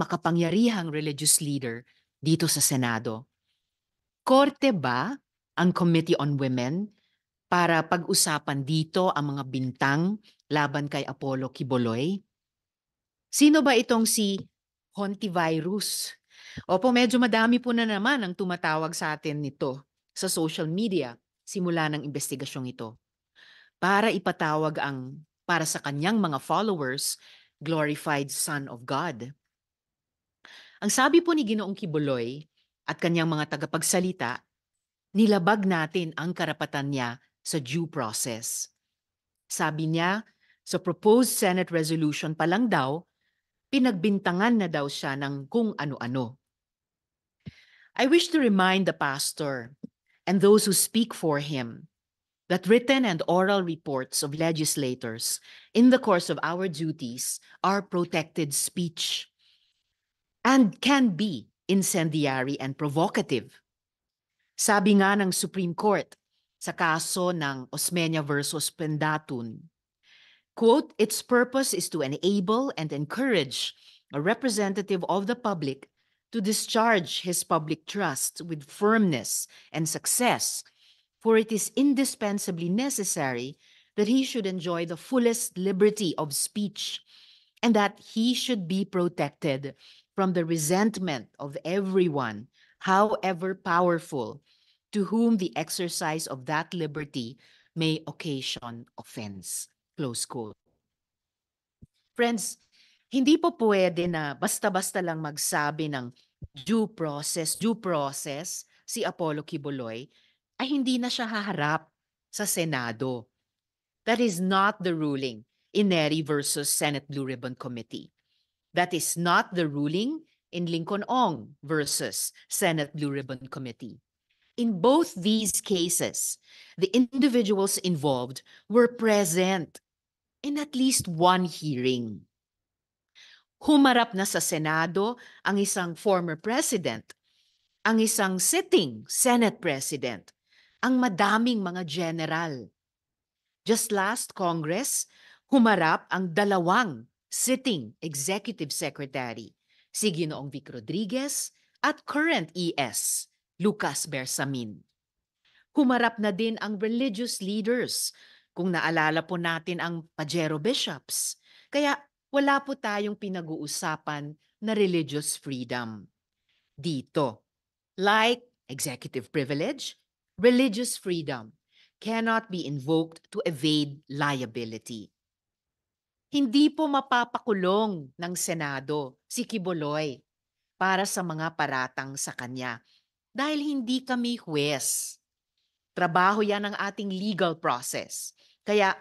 makapangyarihang religious leader dito sa Senado. Korte ba ang Committee on Women para pag-usapan dito ang mga bintang laban kay Apollo Kiboloy? Sino ba itong si Hontivirus? Opo, medyo madami po na naman ang tumatawag sa atin nito sa social media simula ng investigasyong ito. Para ipatawag ang para sa kanyang mga followers, glorified Son of God. Ang sabi po ni Ginoong Kibuloy at kanyang mga tagapagsalita, nilabag natin ang karapatan niya sa due process. Sabi niya, sa proposed Senate resolution pa lang daw, pinagbintangan na daw siya ng kung ano-ano. I wish to remind the pastor and those who speak for him that written and oral reports of legislators in the course of our duties are protected speech. and can be incendiary and provocative. Sabi nga ng Supreme Court sa kaso ng Osmeña versus Pendatun, quote, its purpose is to enable and encourage a representative of the public to discharge his public trust with firmness and success, for it is indispensably necessary that he should enjoy the fullest liberty of speech and that he should be protected from the resentment of everyone, however powerful, to whom the exercise of that liberty may occasion offense. Close quote. Friends, hindi po pwede na basta-basta lang magsabi ng due process, due process si Apollo Kibuloy ay hindi na siya haharap sa Senado. That is not the ruling in Neri versus Senate Blue Ribbon Committee. That is not the ruling in Lincoln Ong versus Senate Blue Ribbon Committee. In both these cases, the individuals involved were present in at least one hearing. Humarap na sa Senado ang isang former president, ang isang sitting Senate president, ang madaming mga general. Just last Congress, humarap ang dalawang sitting Executive Secretary si Ginoong Vic Rodriguez at current ES Lucas Bersamin. Humarap na din ang religious leaders kung naalala po natin ang Pajero Bishops. Kaya wala po tayong pinag-uusapan na religious freedom. Dito, like executive privilege, religious freedom cannot be invoked to evade liability hindi po mapapakulong ng Senado si Kiboloy para sa mga paratang sa kanya dahil hindi kami huwes. Trabaho yan ng ating legal process. Kaya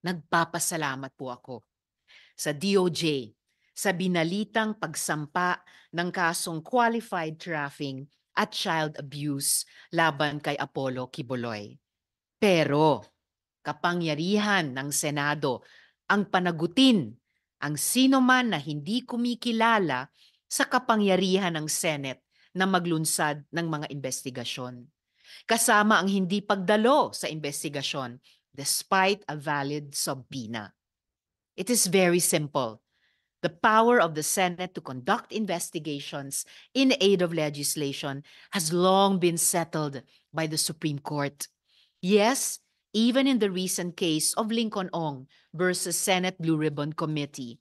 nagpapasalamat po ako sa DOJ sa binalitang pagsampa ng kasong qualified trafficking at child abuse laban kay Apollo Kiboloy. Pero kapangyarihan ng Senado ang panagutin ang sino man na hindi kumikilala sa kapangyarihan ng Senate na maglunsad ng mga investigasyon. Kasama ang hindi pagdalo sa investigasyon despite a valid subpoena. It is very simple. The power of the Senate to conduct investigations in aid of legislation has long been settled by the Supreme Court. Yes, even in the recent case of Lincoln Ong versus Senate Blue Ribbon Committee,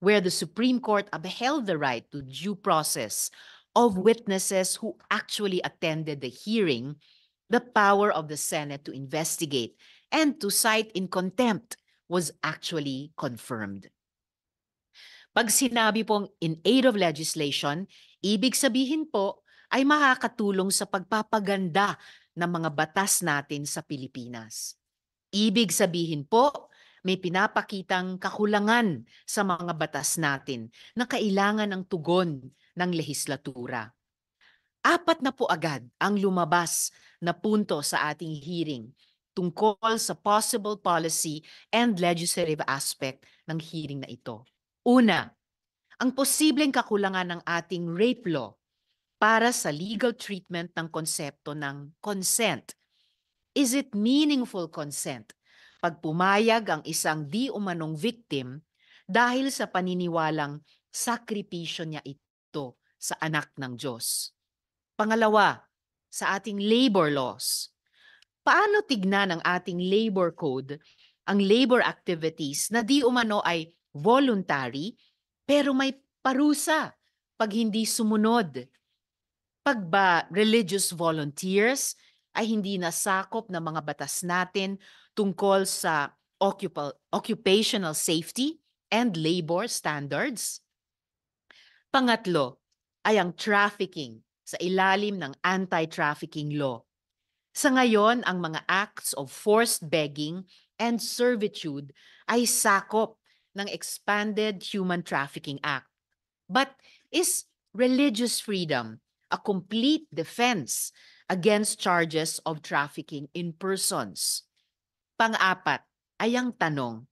where the Supreme Court upheld the right to due process of witnesses who actually attended the hearing, the power of the Senate to investigate and to cite in contempt was actually confirmed. Pag sinabi pong in aid of legislation, ibig sabihin po ay makakatulong sa pagpapaganda ng mga batas natin sa Pilipinas. Ibig sabihin po, may pinapakitang kakulangan sa mga batas natin na kailangan ng tugon ng lehislatura. Apat na po agad ang lumabas na punto sa ating hearing tungkol sa possible policy and legislative aspect ng hearing na ito. Una, ang posibleng kakulangan ng ating rape law para sa legal treatment ng konsepto ng consent Is it meaningful consent? Pag pumayag ang isang di umanong victim dahil sa paniniwalang sakripisyo niya ito sa anak ng Diyos. Pangalawa, sa ating labor laws. Paano tignan ng ating labor code ang labor activities na di umano ay voluntary pero may parusa pag hindi sumunod? Pag ba religious volunteers, ay hindi nasakop ng mga batas natin tungkol sa occupational safety and labor standards. Pangatlo ay ang trafficking sa ilalim ng anti-trafficking law. Sa ngayon, ang mga acts of forced begging and servitude ay sakop ng expanded Human Trafficking Act. But is religious freedom a complete defense against charges of trafficking in persons. Pang-apat ay ang tanong,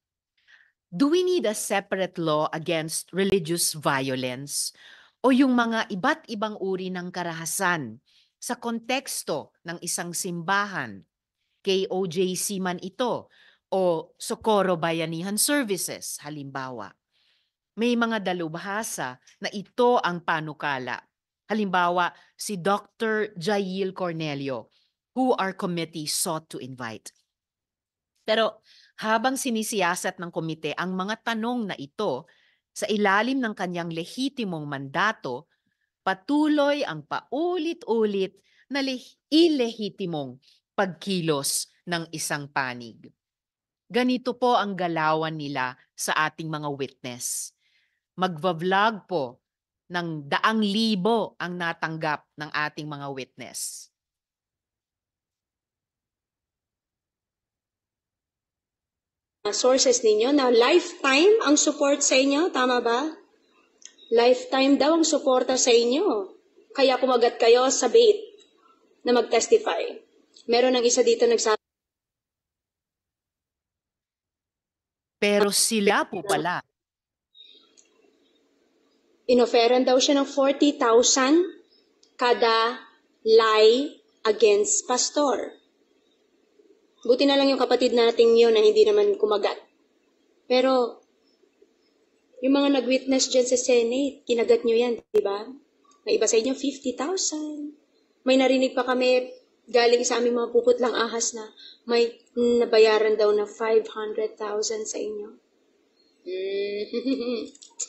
do we need a separate law against religious violence o yung mga iba't ibang uri ng karahasan sa konteksto ng isang simbahan, KOJC man ito, o Socorro Bayanihan Services halimbawa. May mga dalubhasa na ito ang panukala Halimbawa, si Dr. Jail Cornelio, who our committee sought to invite. Pero habang sinisiyasat ng komite ang mga tanong na ito sa ilalim ng kanyang lehitimong mandato, patuloy ang paulit-ulit na ilehitimong pagkilos ng isang panig. Ganito po ang galawan nila sa ating mga witness. Magva-vlog po ng daang libo ang natanggap ng ating mga witness. Sources ninyo na lifetime ang support sa inyo, tama ba? Lifetime daw ang suporta sa inyo. Kaya kumagat kayo sa bait na mag-testify. Meron ng isa dito nagsabi. Pero sila po pala Inoferan daw siya ng 40,000 kada lie against pastor. Buti na lang yung kapatid natin yun na hindi naman kumagat. Pero, yung mga nag-witness dyan sa Senate, kinagat nyo yan, di ba? May iba sa inyo, 50,000. May narinig pa kami galing sa aming mga puputlang ahas na may nabayaran daw na 500,000 sa inyo. Mm.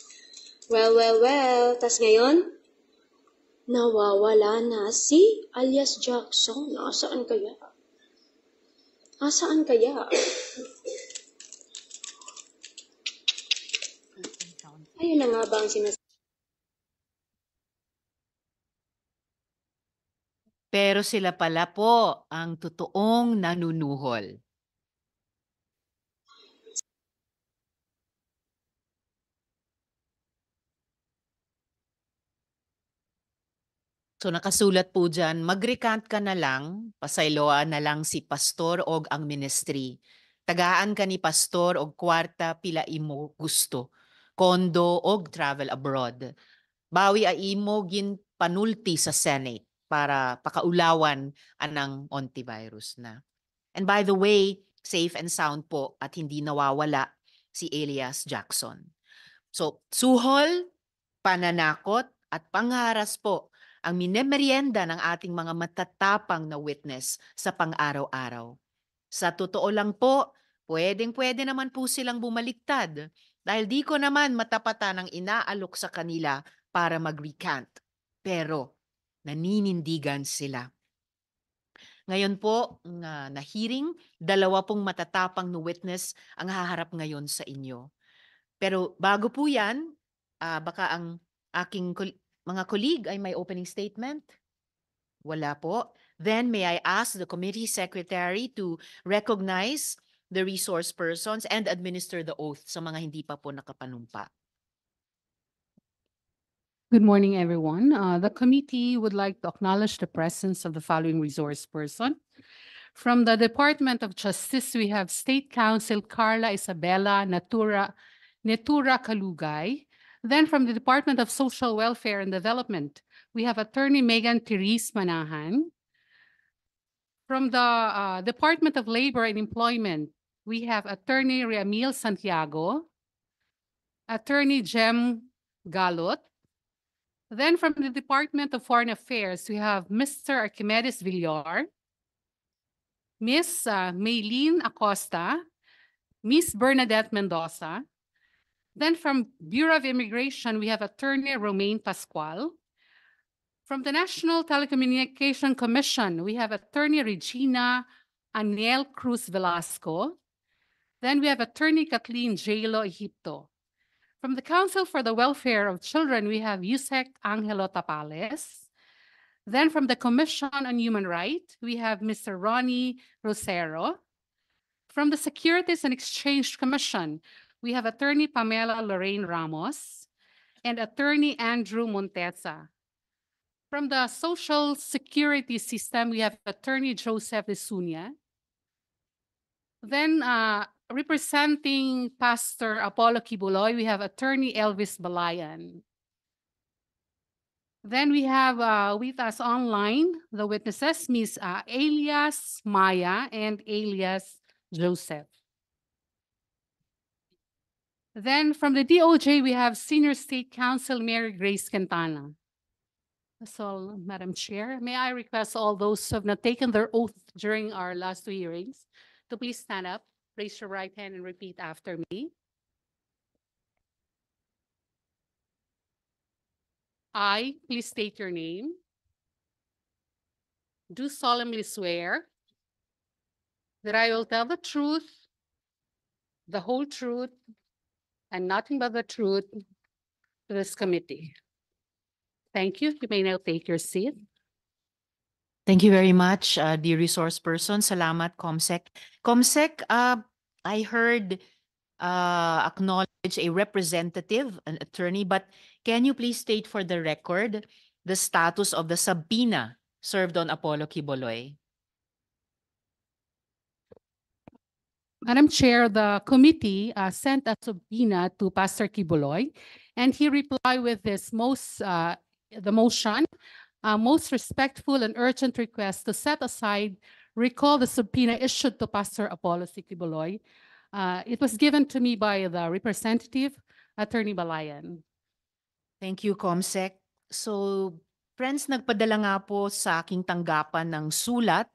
Well, well, well. Tas ngayon, nawawala na si alias Jackson. Nasaan kaya? Nasaan kaya? Ayun na nga ba ang sinasabi? Pero sila pala po ang totoong nanunuhol. So nakasulat po dyan, mag-recant ka na lang, pasayloan na lang si pastor og ang ministry. Tagaan ka ni pastor og kwarta pila imo gusto, kondo og travel abroad. Bawi a imo gin panulti sa Senate para pakaulawan anang antivirus na. And by the way, safe and sound po at hindi nawawala si Elias Jackson. So, suhol, pananakot, at pangharas po ang minemeryenda ng ating mga matatapang na witness sa pang-araw-araw. Sa totoo lang po, pwedeng-pwede naman po silang bumaliktad dahil di ko naman matapatan ang inaalok sa kanila para mag-recant. Pero naninindigan sila. Ngayon po, na, na hearing, dalawa pong matatapang na witness ang haharap ngayon sa inyo. Pero bago po yan, uh, baka ang aking Mga colleague, ay may opening statement? Wala po. Then may I ask the committee secretary to recognize the resource persons and administer the oath sa mga hindi pa po nakapanumpa. Good morning, everyone. Uh, the committee would like to acknowledge the presence of the following resource person. From the Department of Justice, we have State Counsel Carla Isabella Natura, Natura Kalugay. Then from the Department of Social Welfare and Development, we have Attorney Megan Therese Manahan. From the uh, Department of Labor and Employment, we have Attorney Ramil Santiago, Attorney Jem Galot. Then from the Department of Foreign Affairs, we have Mr. Archimedes Villar, Miss uh, Maylene Acosta, Miss Bernadette Mendoza, then from Bureau of Immigration, we have Attorney Romain Pasquale. From the National Telecommunication Commission, we have Attorney Regina Aniel Cruz Velasco. Then we have Attorney Kathleen Jalo Egipto. From the Council for the Welfare of Children, we have Yusek Angelo Tapales. Then from the Commission on Human Rights, we have Mr. Ronnie Rosero. From the Securities and Exchange Commission, we have Attorney Pamela Lorraine Ramos and Attorney Andrew Montesa. From the Social Security System, we have Attorney Joseph Isunia. Then uh, representing Pastor Apollo Kibuloy, we have Attorney Elvis Balayan. Then we have uh, with us online the witnesses, Ms. Uh, Maya and Alias Joseph. Then from the DOJ, we have Senior State Counsel Mary Grace Quintana. That's all, Madam Chair. May I request all those who have not taken their oath during our last two hearings to please stand up, raise your right hand, and repeat after me. I, please state your name, do solemnly swear that I will tell the truth, the whole truth, and nothing but the truth to this committee. Thank you. You may now take your seat. Thank you very much, uh, dear resource person. Salamat, Comsec. Comsec, uh, I heard uh, acknowledge a representative, an attorney, but can you please state for the record the status of the subpoena served on Apollo Kiboloy? Madam Chair, the committee uh, sent a subpoena to Pastor Kibuloy, and he replied with this most uh, the motion, uh, most respectful and urgent request to set aside, recall the subpoena issued to Pastor Apollo C. Kibuloy. Uh, it was given to me by the representative, Attorney Balayan. Thank you, Comsec. So, friends, nagpadala nga po sa aking tanggapan ng sulat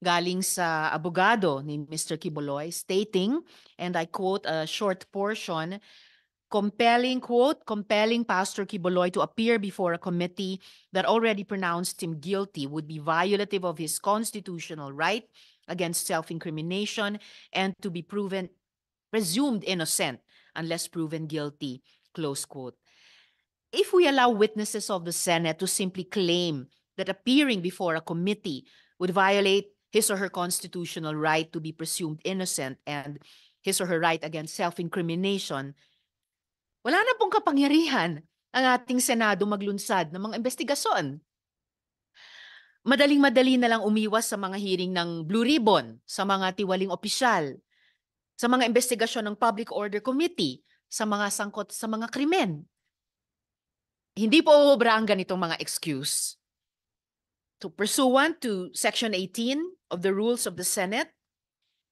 galing sa abogado ni Mr. Kiboloy stating, and I quote a short portion, compelling, quote, compelling Pastor Kiboloy to appear before a committee that already pronounced him guilty would be violative of his constitutional right against self-incrimination and to be proven presumed innocent unless proven guilty, close quote. If we allow witnesses of the Senate to simply claim that appearing before a committee would violate his or her constitutional right to be presumed innocent and his or her right against self-incrimination, wala na pong kapangyarihan ang ating Senado maglunsad ng mga investigasyon. Madaling-madali na lang umiwas sa mga hearing ng Blue Ribbon, sa mga tiwaling opisyal, sa mga investigasyon ng Public Order Committee, sa mga sangkot sa mga krimen. Hindi po obra ang ganitong mga excuse. to pursuant to Section 18 of the Rules of the Senate,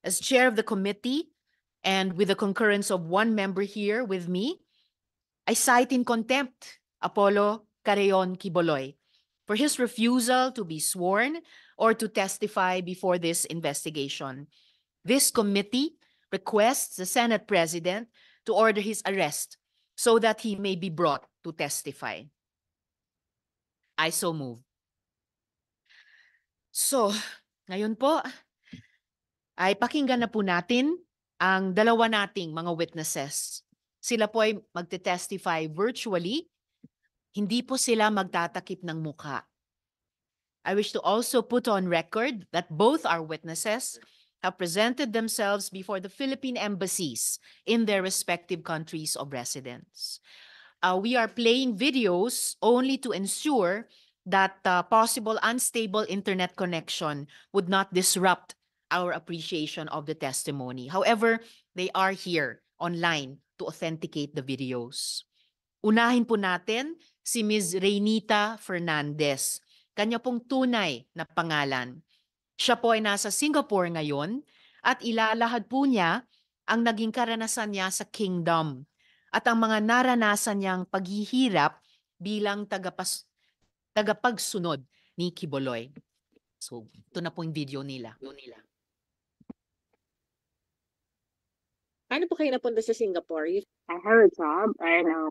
as Chair of the committee, and with the concurrence of one member here with me, I cite in contempt Apollo Careon Kiboloy for his refusal to be sworn or to testify before this investigation. This committee requests the Senate President to order his arrest so that he may be brought to testify. I so move. So, ngayon po, ay pakinggan na po natin ang dalawa nating mga witnesses. Sila po ay magte-testify virtually. Hindi po sila magtatakip ng muka. I wish to also put on record that both our witnesses have presented themselves before the Philippine embassies in their respective countries of residence. Uh, we are playing videos only to ensure that uh, possible unstable internet connection would not disrupt our appreciation of the testimony. However, they are here online to authenticate the videos. Unahin po natin si Ms. Reynita Fernandez. Kanya pong tunay na pangalan. Siya po ay nasa Singapore ngayon at ilalahad po niya ang naging karanasan niya sa kingdom at ang mga naranasan niyang paghihirap bilang tagapas tagapagsunod ni Kiboloy. So, ito na po yung video nila. Yung nila. Paano po kayo napunta sa Singapore? I heard, Tom. I know.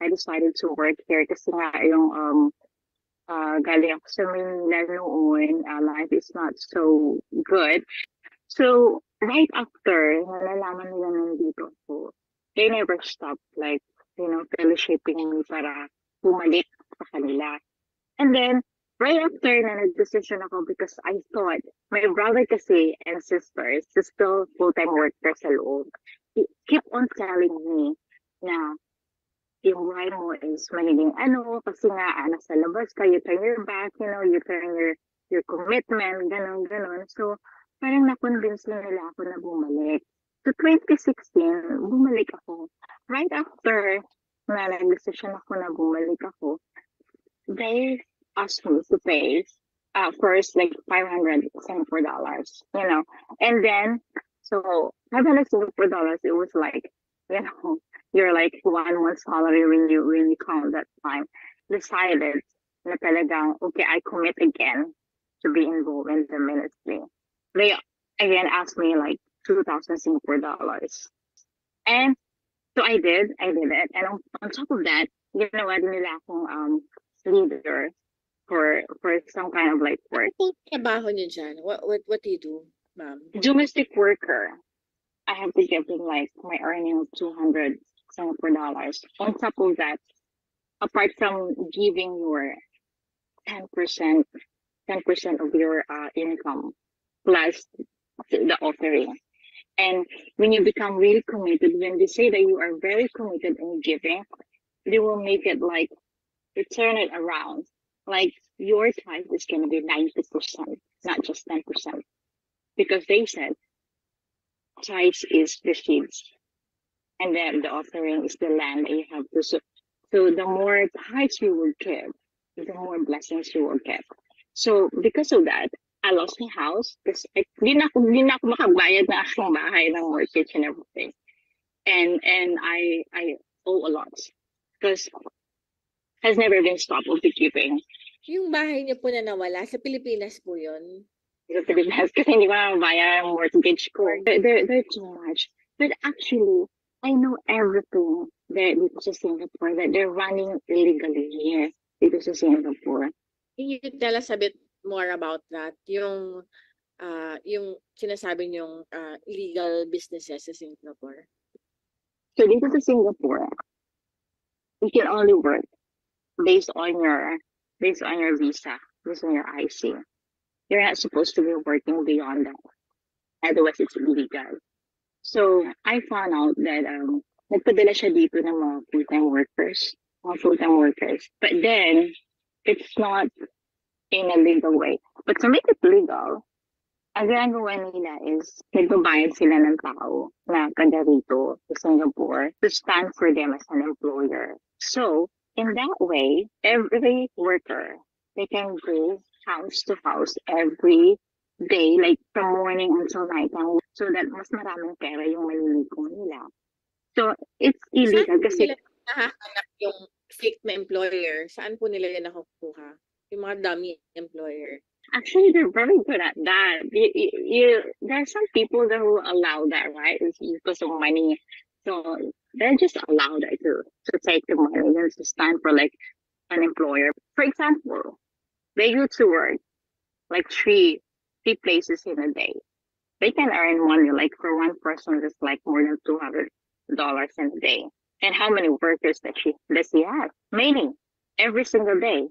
I decided to work here kasi nga yung um, uh, galing ako sa Manila noon, uh, life is not so good. So, right after, nalalaman nila nandito ako, they never stopped, like, you know, fellowshipping me para bumalik sa kanila. And then, right after na nag-decision ako because I thought, my brother kasi and sisters is still full-time worker sa loob. He keep on telling me na yung buhay mo is magiging ano, kasi nga, anak ah, sa labas ka, you turn your back, you know, you turn your your commitment, ganun, ganun. So, Parang na-convince na nila ako na bumalik. So, 2016, bumalik ako. Right after na nag-decision ako na bumalik ako, they asked me to pay uh, first like 500 Singapore dollars, you know. And then, so 500 Singapore dollars, it was like, you know, you're like one month salary when you when you count that time. Decided na talagang, okay, I commit again to be involved in the ministry they again asked me like 2,000 Singapore dollars. And so I did, I did it. And on, on top of that, you know what, nila akong um, leader for for some kind of like work. trabaho niyo dyan? What, what, what do you do, ma'am? Domestic worker. I have to give them like my earning of 200 Singapore dollars. On top of that, apart from giving your 10%, 10% of your uh, income plus the offering. And when you become really committed, when they say that you are very committed in giving, they will make it like they turn it around. Like your tithe is going to be 90%, not just 10%. Because they said tithe is the seeds. And then the offering is the land that you have to sow. So the more tithes you will give, the more blessings you will get. So because of that, I lost my house. This, like, not na, di na ako makagbayad na actual bahay ng mortgage and everything. And, and I, I owe a lot. Because has never been stopped overgiving. Yung bahay niyo po na nawala, sa Pilipinas po yun? Sa Pilipinas, kasi hindi ko na mabaya ang mortgage ko. are they're too much. But actually, I know everything that dito sa Singapore that they're running illegally here dito sa Singapore. Can you tell us a bit more about that, yung uh, yung sinasabi yung uh, ah, illegal businesses sa Singapore? So dito sa Singapore, you can only work based on your based on your visa, based on your IC. You're not supposed to be working beyond that. Otherwise, it's illegal. So, I found out that um, nagpadala siya dito ng mga full-time workers, mga full-time workers. But then, it's not in a legal way. But to make it legal, ang ginagawa nila is nagbabayad sila ng tao na kada rito sa Singapore to stand for them as an employer. So, in that way, every worker, they can go house to house every day, like from morning until night, so that mas maraming pera yung maliligo nila. So, it's illegal Saan kasi... Saan yung fake na employer? Saan po nila yan nakukuha? Yung mga dummy employer. Actually, they're very good at that. You, you, you there are some people that will allow that, right? you because of money. So they're just allowed to to take the money. There's just time for like an employer. For example, they go to work like three three places in a day. They can earn money like for one person just like more than two hundred dollars in a day. And how many workers that she does she have? Many every single day.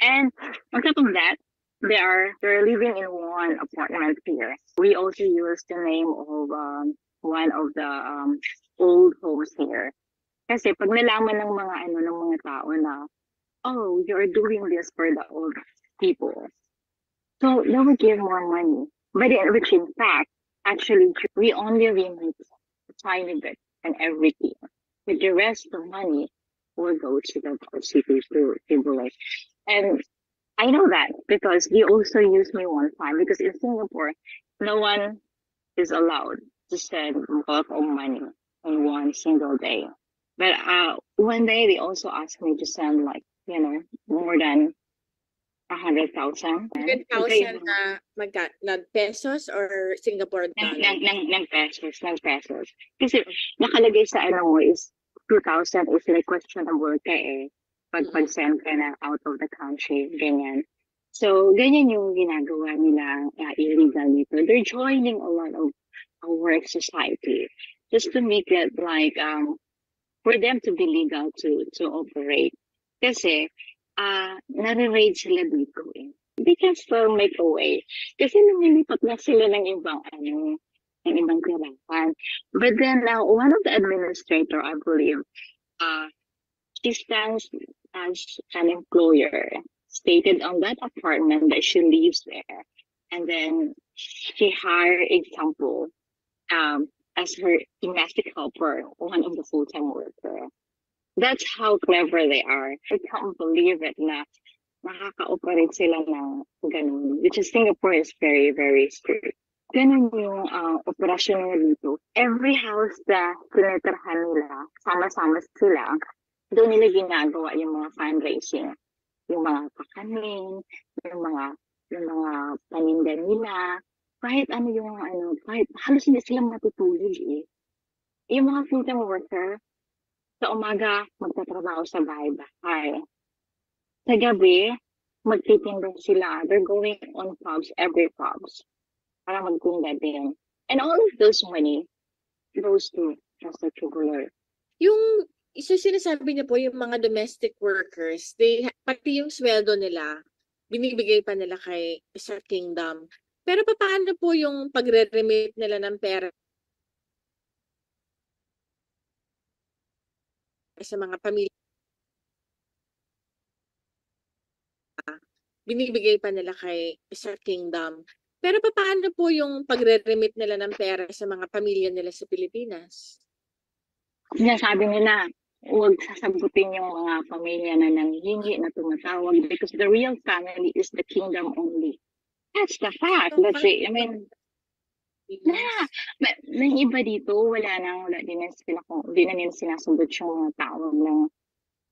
And on top of that, they are they're living in one apartment here. We also use the name of um, one of the um, old homes here. Kasi pag nalaman ng mga ano ng mga tao na oh, you're doing this for the old people. So they will give more money. But in, which in fact, actually, we only remit a tiny bit and everything. But the rest of the money will go to the city to, to village. And I know that because he also used me one time because in Singapore, no one is allowed to send bulk of money on one single day. But uh, one day they also asked me to send like, you know, more than a hundred thousand. Hundred thousand na magka, na pesos or Singapore dollar? Ng, ng, pesos, ng pesos. Kasi nakalagay sa ano mo is 2,000 is like questionable ka eh. pag-consent ka na out of the country, ganyan. So, ganyan yung ginagawa nila uh, illegal dito. They're joining a lot of uh, work society just to make it like, um, for them to be legal to to operate. Kasi, uh, nare-raid sila dito eh. They can still make a way. Kasi lumilipat na sila ng ibang ano, ng ibang tirahan. But then now, uh, one of the administrator, I believe, uh, She stands as an employer, stated on that apartment that she lives there. And then she hired example um, as her domestic helper, one of the full-time worker. That's how clever they are. I can't believe it Not, nakaka-operate sila ng ganun. Which is Singapore is very, very strict. Ganun yung uh, operasyon nila dito. Every house na tinitirhan nila, sama-sama sila, doon nila ginagawa yung mga fundraising. Yung mga pakanin, yung mga yung mga paninda nila, kahit ano yung ano, kahit halos hindi sila matutulog eh. Yung mga full-time worker, sa umaga, magtatrabaho sa bahay-bahay. Sa gabi, magtitinda sila. They're going on pubs, every pubs. Para magkunda din. And all of those money goes to just the tubular. Yung isa sinasabi niya po yung mga domestic workers, they, pati yung sweldo nila, binibigay pa nila kay sa kingdom. Pero paano po yung pagre-remit nila ng pera sa mga pamilya? Ah, binibigay pa nila kay sa kingdom. Pero paano po yung pagre-remit nila ng pera sa mga pamilya nila sa Pilipinas? Sinasabi nila, huwag sasagutin yung mga pamilya na nanghingi na tumatawag because the real family is the kingdom only. That's the fact. That's it. I mean, na, but, ng iba dito, wala nang, wala din na sila, hindi na nila sinasagot yung mga tao ng,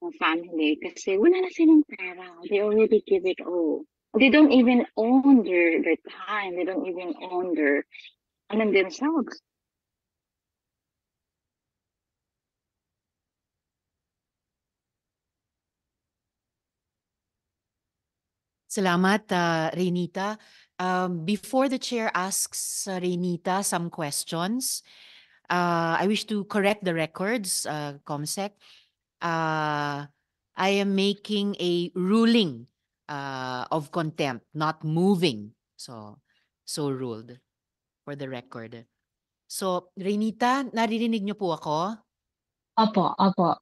ng family kasi wala na silang pera. They already give it all. They don't even own their, their time. They don't even own their, alam themselves. Salamat, uh, Renita. Um, before the chair asks uh, Renita some questions, uh, I wish to correct the records, uh, ComSec. Uh, I am making a ruling uh, of contempt, not moving. So, so ruled for the record. So, Renita, naririnig niyo po ako? Opo, opo.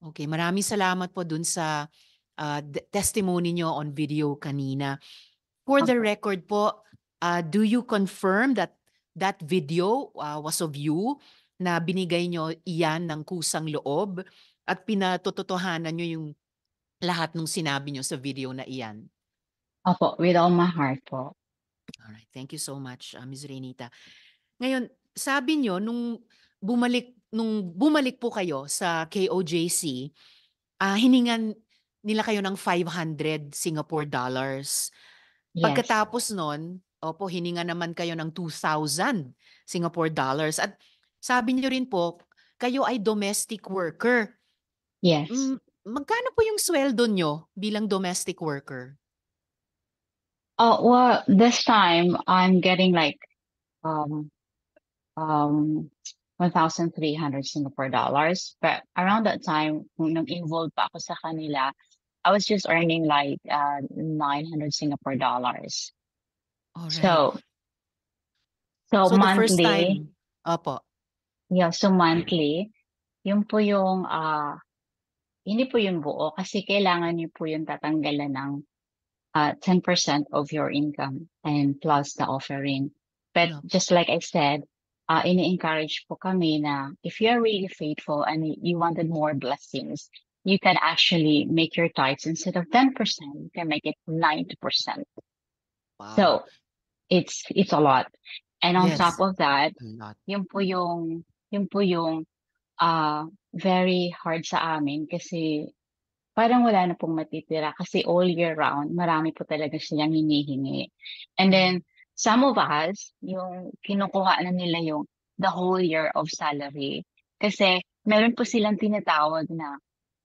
Okay, maraming salamat po dun sa uh, testimony nyo on video kanina. For the record po, uh, do you confirm that that video uh, was of you na binigay nyo iyan ng kusang loob at pinatototohanan nyo yung lahat ng sinabi nyo sa video na iyan? Opo, with all my heart po. All right, thank you so much, uh, Ms. Renita. Ngayon, sabi nyo, nung bumalik, nung bumalik po kayo sa KOJC, uh, hiningan nila kayo ng 500 Singapore dollars. Yes. Pagkatapos nun, opo, hininga naman kayo ng 2,000 Singapore dollars. At sabi niyo rin po, kayo ay domestic worker. Yes. magkano po yung sweldo nyo bilang domestic worker? Uh, well, this time I'm getting like um, um, 1,300 Singapore dollars. But around that time, nung involved pa ako sa kanila, I was just earning like uh, 900 Singapore dollars. Alright. So, so, So the first monthly, time, opo. yeah, so monthly, yun po yung, uh, ah, hindi po yung buo kasi kailangan niyo po yung tatanggalan ng uh, ah, 10% of your income and plus the offering. But Yeah. just like I said, uh, ini-encourage po kami na if you are really faithful and you wanted more blessings, you can actually make your tithes instead of 10%, you can make it 90%. Wow. So it's it's a lot. And on yes. top of that, yun po yung yun po yung uh, very hard sa amin kasi parang wala na pong matitira kasi all year round, marami po talaga silang hinihingi. And then, mm. some of us, yung kinukuha na nila yung the whole year of salary. Kasi meron po silang tinatawag na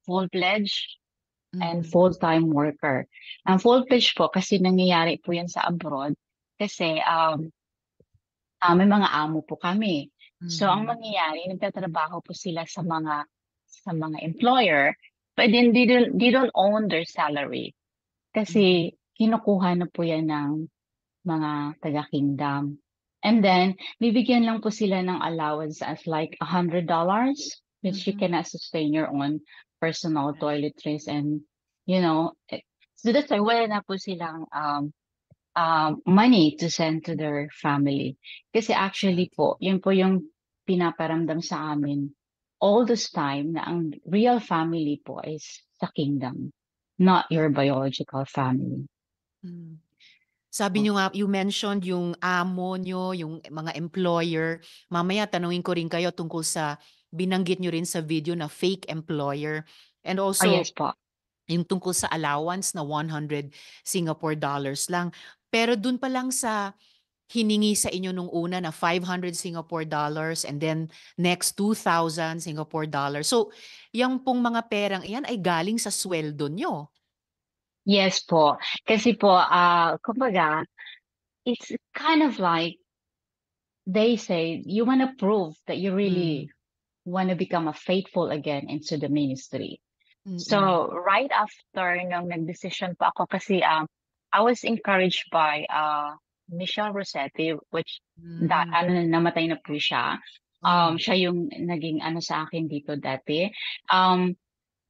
full-fledged and mm-hmm. full-time worker. Ang full-fledged po kasi nangyayari po 'yan sa abroad kasi, um, ah, may mga amo po kami. So ang Mhm. mangyayari nagtatrabaho po sila sa mga sa mga employer, but then they don't they don't own their salary. Mm. Kasi mm-hmm. kinukuha na po 'yan ng mga taga-kingdom. And then bibigyan lang po sila ng allowance as like $100 which you Mhm. cannot sustain your own personal toiletries and you know eh, so that's why wala na po silang um, um, money to send to their family. Kasi actually po, yun po yung pinaparamdam sa amin all this time na ang real family po is sa kingdom, not your biological family. Mm. Sabi nyo nga, you mentioned yung amo nyo, yung mga employer. Mamaya tanungin ko rin kayo tungkol sa binanggit nyo rin sa video na fake employer. And ah, also, Ay, yes po. yung tungkol sa allowance na 100 Singapore dollars lang. Pero dun pa lang sa hiningi sa inyo nung una na 500 Singapore dollars and then next 2,000 Singapore dollars. So, yung pong mga perang iyan ay galing sa sweldo nyo. Yes po. Kasi po, uh, kumbaga, it's kind of like they say you want to prove that you really mm want to become a faithful again into the ministry. Mm-hmm. So right after nung nag-decision pa ako kasi um, I was encouraged by uh, Michelle Rossetti which mm-hmm. that ano namatay na po siya. Um, mm-hmm. siya yung naging ano sa akin dito dati. Um,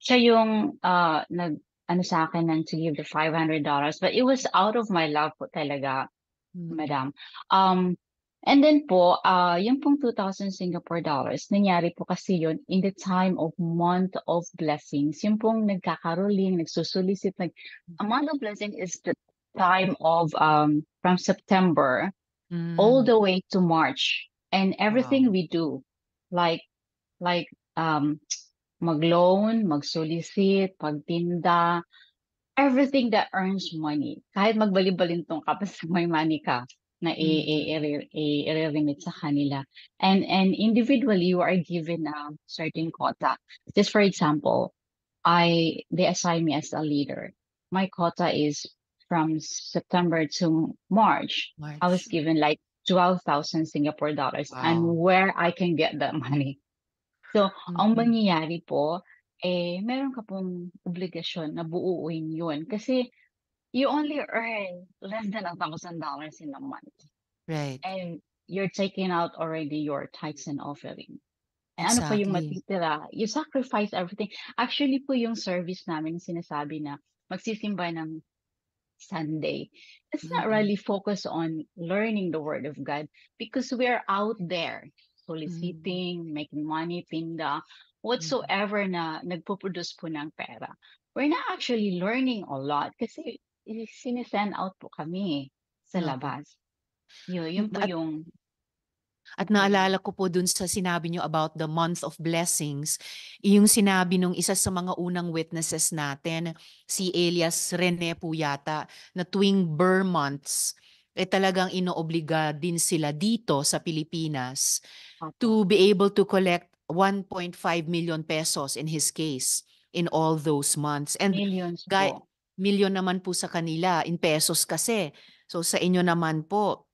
siya yung uh, nag ano sa akin ng to give the $500 but it was out of my love po talaga, mm-hmm. madam. Um, And then po, ah, yung pong 2,000 Singapore dollars, nangyari po kasi yon in the time of month of blessings. Yung pong nagkakaroling, nagsusulisit, like, a month of blessing is the time of um, from September all mm. the way to March. And Wow. everything we do, like, like, um, mag-loan, mag-solicit, pagtinda, everything that earns money. Kahit magbalin-balintong ka, basta may money ka na mm. i-remit sa kanila. And, and individually, you are given a certain quota. Just for example, I they assign me as a leader. My quota is from September to March. March. I was given like 12,000 Singapore dollars wow. and where I can get that money. So, mm-hmm. ang mm. mangyayari po, eh, meron ka pong obligasyon na buuin yun. Kasi you only earn less than a thousand dollars in a month Right. and you're taking out already your tithes and offering. And eh, ano po yung Exactly. matitira? You sacrifice everything. Actually po yung service namin sinasabi na magsisimba ng Sunday. It's not Mm-mm. really focused on learning the word of God because we are out there Mm. soliciting, making money, pinda, Mm. whatsoever na nagpo-produce po ng pera. We're not actually learning a lot kasi I sine-send out po kami eh, sa labas. Yu yun hmm, po yung at naalala ko po dun sa sinabi nyo about the month of blessings, yung sinabi nung isa sa mga unang witnesses natin, si Elias Rene po yata, na tuwing Burr months, eh talagang inoobliga din sila dito sa Pilipinas to be able to collect 1.5 million pesos in his case in all those months. And Millions guy, po million naman po sa kanila in pesos kasi. So sa inyo naman po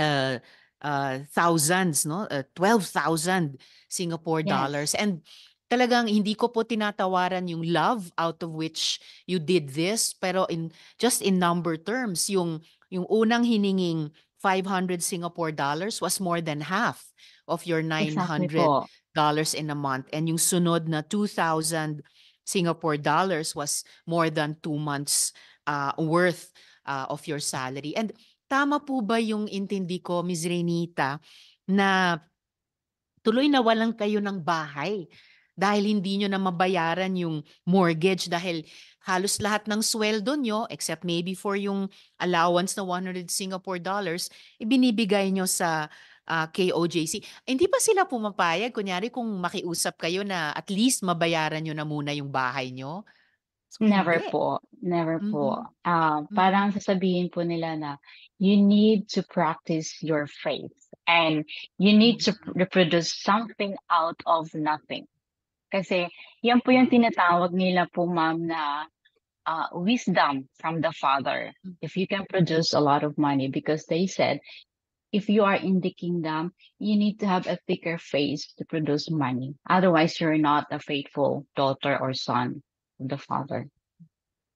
uh, uh, thousands, no? Uh, ah, 12,000 Singapore yes. dollars. And talagang hindi ko po tinatawaran yung love out of which you did this, pero in just in number terms, yung yung unang hininging 500 Singapore dollars was more than half of your 900 dollars in a month and yung sunod na 2,000 Singapore dollars was more than two months uh, worth uh, of your salary. And tama po ba yung intindi ko, Ms. Renita, na tuloy na walang kayo ng bahay dahil hindi nyo na mabayaran yung mortgage dahil halos lahat ng sweldo nyo, except maybe for yung allowance na 100 Singapore dollars, ibinibigay nyo sa ah, KOJC, eh, hindi pa sila pumapayag? Kunyari kung makiusap kayo na at least mabayaran nyo na muna yung bahay nyo? So, Never hindi. po. Never po. Mhm. Ah, parang sasabihin po nila na you need to practice your faith and you need to reproduce something out of nothing. Kasi yan po yung tinatawag nila po ma'am na ah, wisdom from the Father. If you can produce a lot of money because they said if you are in the kingdom, you need to have a thicker face to produce money. Otherwise, you're not a faithful daughter or son of the Father.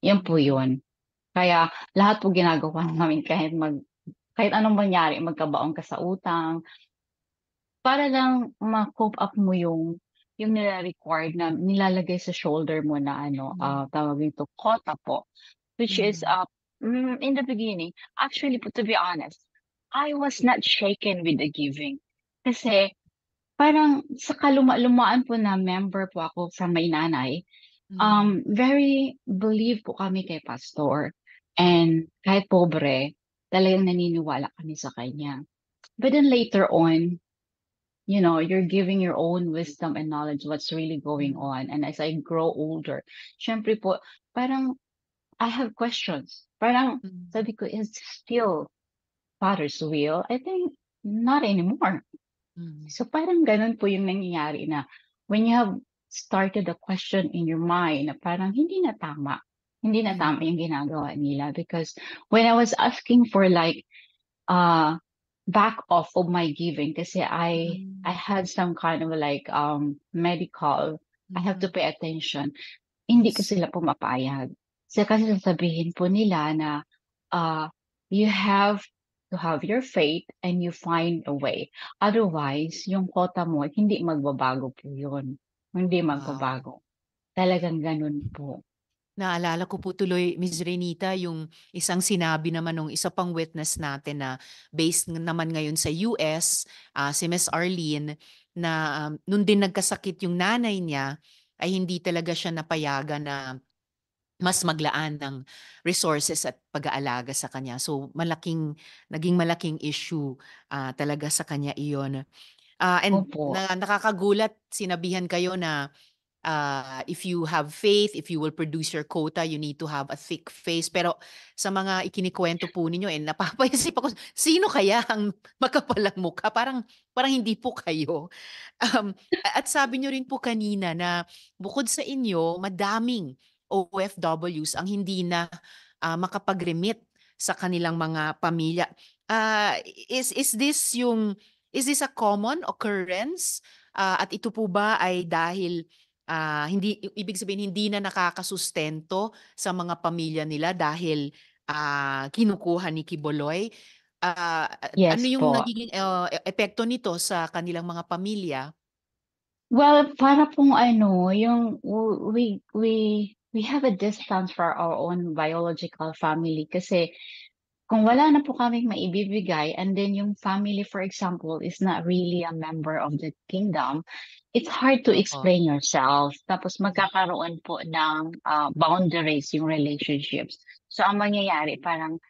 Yan po yun. Kaya lahat po ginagawa namin kahit mag kahit anong mangyari, magkabaon ka sa utang, para lang ma-cope up mo yung yung nila-required na nilalagay sa shoulder mo na ano, uh, tawag ito, kota po. Which mm-hmm. is, uh, mm, in the beginning, actually, to be honest, I was not shaken with the giving. Kasi parang sa kaluma-lumaan po na member po ako sa may nanay, mm-hmm. um, very believe po kami kay pastor. And kahit pobre, talagang naniniwala kami sa kanya. But then later on, you know, you're giving your own wisdom and knowledge what's really going mm-hmm. on. And as I grow older, syempre po, parang I have questions. Parang mm-hmm. sabi ko, is still Potter's wheel, I think not anymore. Mm. So parang ganun po yung nangyayari na when you have started a question in your mind na parang hindi na tama. Hindi na tama mm-hmm. yung ginagawa nila because when I was asking for like uh back off of my giving kasi I mm. I had some kind of like um medical mm. I have to mm-hmm. pay attention. Hindi ko sila pumapayag. So kasi sasabihin po nila na uh, you have to have your faith and you find a way. Otherwise, yung quota mo, hindi magbabago po yun. Hindi Wow. Ah. magbabago. Talagang ganun po. Naalala ko po tuloy, Ms. Renita, yung isang sinabi naman ng isa pang witness natin na based naman ngayon sa US, ah, si Ms. Arlene, na um, nung din nagkasakit yung nanay niya, ay hindi talaga siya napayagan na mas maglaan ng resources at pag-aalaga sa kanya. So malaking naging malaking issue uh, talaga sa kanya iyon. Uh, and na, nakakagulat sinabihan kayo na uh, if you have faith, if you will produce your quota, you need to have a thick face. Pero sa mga ikinikwento po ninyo, eh, napapaisip ako, sino kaya ang makapalang mukha? Parang, parang hindi po kayo. Um, at sabi nyo rin po kanina na bukod sa inyo, madaming OFWs ang hindi na uh, makapag-remit sa kanilang mga pamilya. Uh, is is this yung is this a common occurrence uh, at ito po ba ay dahil uh, hindi ibig sabihin hindi na nakakasustento sa mga pamilya nila dahil uh, kinukuha ni Kiboloy? Uh, yes, ano yung po. nagiging uh, epekto nito sa kanilang mga pamilya? Well, para pong ano, yung we we we have a distance for our own biological family kasi kung wala na po kaming maibibigay and then yung family for example is not really a member of the kingdom it's hard to explain Opo. yourself tapos magkakaroon po ng uh, boundaries yung relationships so ang mangyayari parang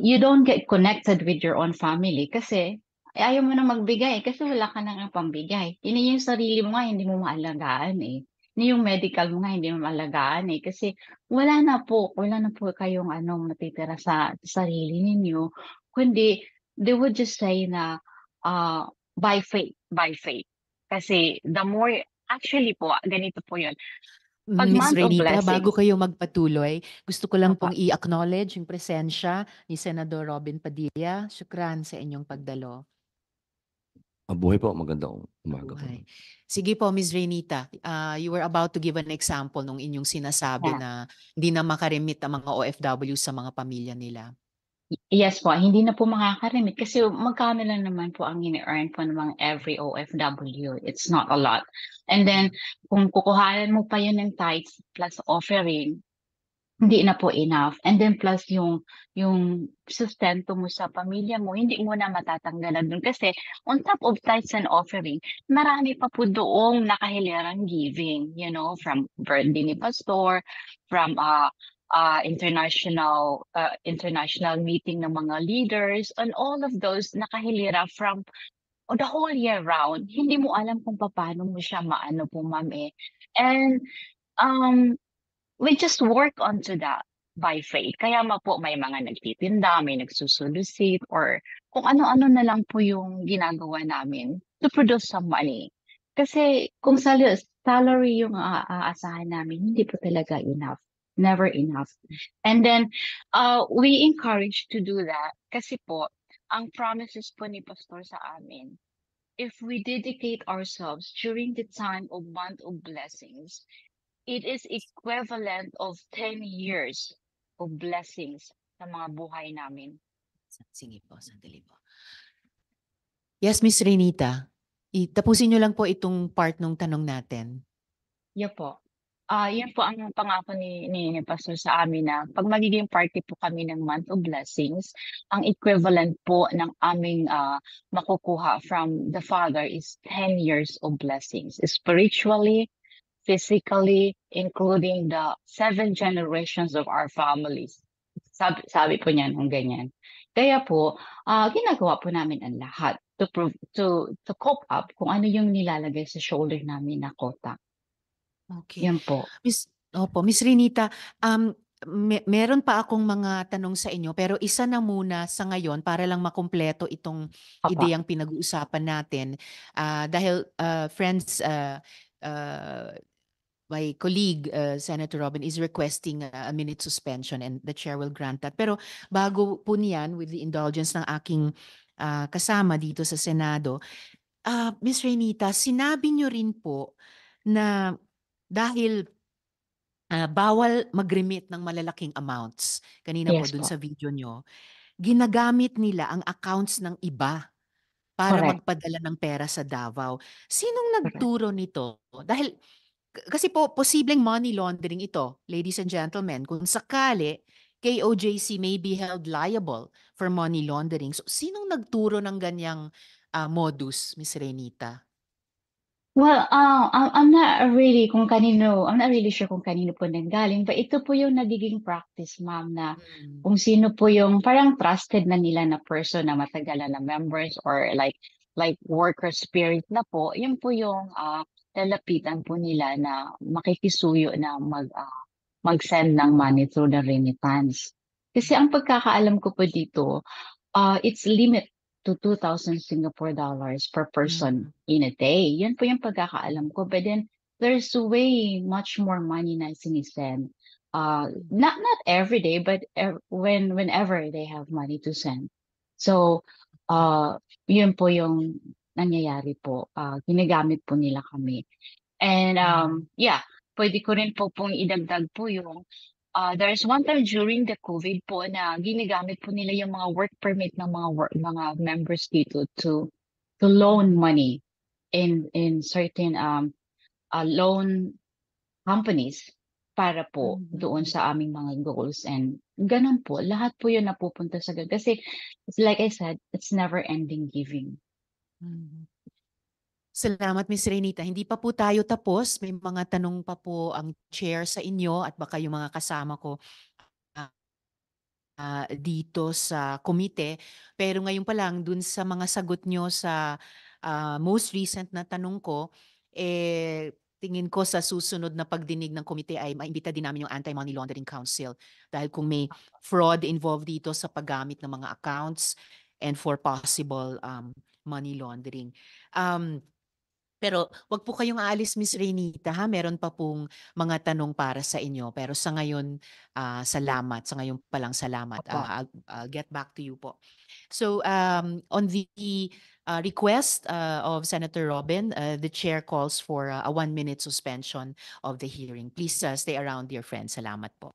you don't get connected with your own family kasi ayaw mo na magbigay kasi wala ka nang pambigay. Yun yung sarili mo nga, hindi mo maalagaan eh. Yung medical mo nga hindi mo maalagaan, eh, kasi wala na po wala na po kayong ano matitira sa sarili ninyo kundi they would just say na uh, by faith, by faith. Kasi the more actually po ganito po 'yon. Pag mm, Miss Renita, bago kayo magpatuloy, gusto ko lang Apa. pong i-acknowledge yung presensya ni Senador Robin Padilla. Syukran sa inyong pagdalo. Mabuhay ah, po, magandang umaga po. Sige po, Ms. Renita, ah, you were about to give an example nung inyong sinasabi Yeah. na hindi na makaremit ang mga OFW sa mga pamilya nila. Yes po, hindi na po makakaremit remit kasi magkano lang naman po ang ini-earn po ng every OFW. It's not a lot. And then, kung kukuhanan mo pa yun ng tithes plus offering, hindi na po enough and then plus yung yung sustento mo sa pamilya mo hindi mo na matatanggalan dun kasi on top of tithes and offering, marami pa po doong nakahilerang giving, you know, from birthday ni pastor, from uh, uh, international uh, international meeting ng mga leaders and all of those nakahilera from oh, the whole year round. Hindi mo alam kung paano mo siya maano po ma'am eh. And um We just work on to that by faith. Kaya nga po may mga nagtitinda, may nagsusulusit, or kung ano-ano na lang po yung ginagawa namin to produce some money. Kasi kung sal- salary yung aasahan namin, hindi po talaga enough. Never enough. And then, uh, we encourage to do that kasi po, ang promises po ni Pastor sa amin, if we dedicate ourselves during the time of month of blessings, It is equivalent of 10 years of blessings sa mga buhay namin. Sige po, sandali po. Yes, Miss Renita. Tapusin nyo lang po itong part ng tanong natin. Yeah po. Ah, uh, yan po ang pangako ni, ni, ni Pastor sa amin na pag magiging party po kami ng Month of Blessings, ang equivalent po ng aming uh, makukuha from the Father is 10 years of blessings, spiritually, physically, including the seven generations of our families. Sabi, sabi po niya nung ganyan. Kaya po, uh, ginagawa po namin ang lahat to, prove, to, to cope up kung ano yung nilalagay sa shoulder namin na kota. Okay. Yan po. Miss, opo, Miss Rinita, um, me- meron pa akong mga tanong sa inyo pero isa na muna sa ngayon para lang makumpleto itong Apa. ideyang pinag-uusapan natin. Uh, dahil uh, friends, uh, uh, my colleague, uh, Senator Robin, is requesting uh, a, minute suspension and the chair will grant that. Pero bago po niyan, with the indulgence ng aking uh, kasama dito sa Senado, uh, Ms. Renita, sinabi niyo rin po na dahil uh, bawal mag-remit ng malalaking amounts, kanina yes, po dun po. sa video nyo, ginagamit nila ang accounts ng iba para Correct. magpadala ng pera sa Davao. Sinong nagturo nito? Dahil kasi po posibleng money laundering ito, ladies and gentlemen, kung sakali KOJC may be held liable for money laundering. So sinong nagturo ng ganyang uh, modus, Miss Renita? Well, uh, I'm not really kung kanino, I'm not really sure kung kanino po nanggaling, but ito po yung nagiging practice, ma'am, na hmm. kung sino po yung parang trusted na nila na person na matagal na members or like like worker spirit na po, yun po yung uh, Lalapitan po nila na makikisuyo na mag, ah, mag-send ng money through the remittance. Kasi ang pagkakaalam ko po dito, uh, it's limit to 2,000 Singapore dollars per person Mm. in a day. Yun po yung pagkakaalam ko. But then, there's way much more money na sinisend. Uh, not not every day, but ev- when whenever they have money to send. So, uh, yun po yung nangyayari po, ah, ginagamit po nila kami. And um, mm. yeah, pwede ko rin po pong idagdag po yung uh, ah, there's one time during the COVID po na ginagamit po nila yung mga work permit ng mga work, mga members dito to to loan money in in certain um ah, loan companies para po mm. doon sa aming mga goals and ganun po lahat po yun napupunta sa gan- kasi it's like I said it's never ending giving Mm-hmm. Salamat Ms. Renita. Hindi pa po tayo tapos, may mga tanong pa po ang chair sa inyo at baka yung mga kasama ko, ah, dito sa komite. Pero ngayon pa lang dun sa mga sagot niyo sa, ah, most recent na tanong ko, eh, tingin ko sa susunod na pagdinig ng komite ay maimbita din namin yung Anti-Money Laundering Council dahil kung may fraud involved dito sa paggamit ng mga accounts and for possible um money laundering. Um, pero wag po kayong aalis, Miss Renita, ha? Meron pa pong mga tanong para sa inyo. Pero sa ngayon, uh, salamat. Sa ngayon pa lang, salamat. Uh, I'll, I'll get back to you po. So, um, on the uh, request uh, of Senator Robin, uh, the chair calls for uh, a one-minute suspension of the hearing. Please uh, stay around, dear friends. Salamat po.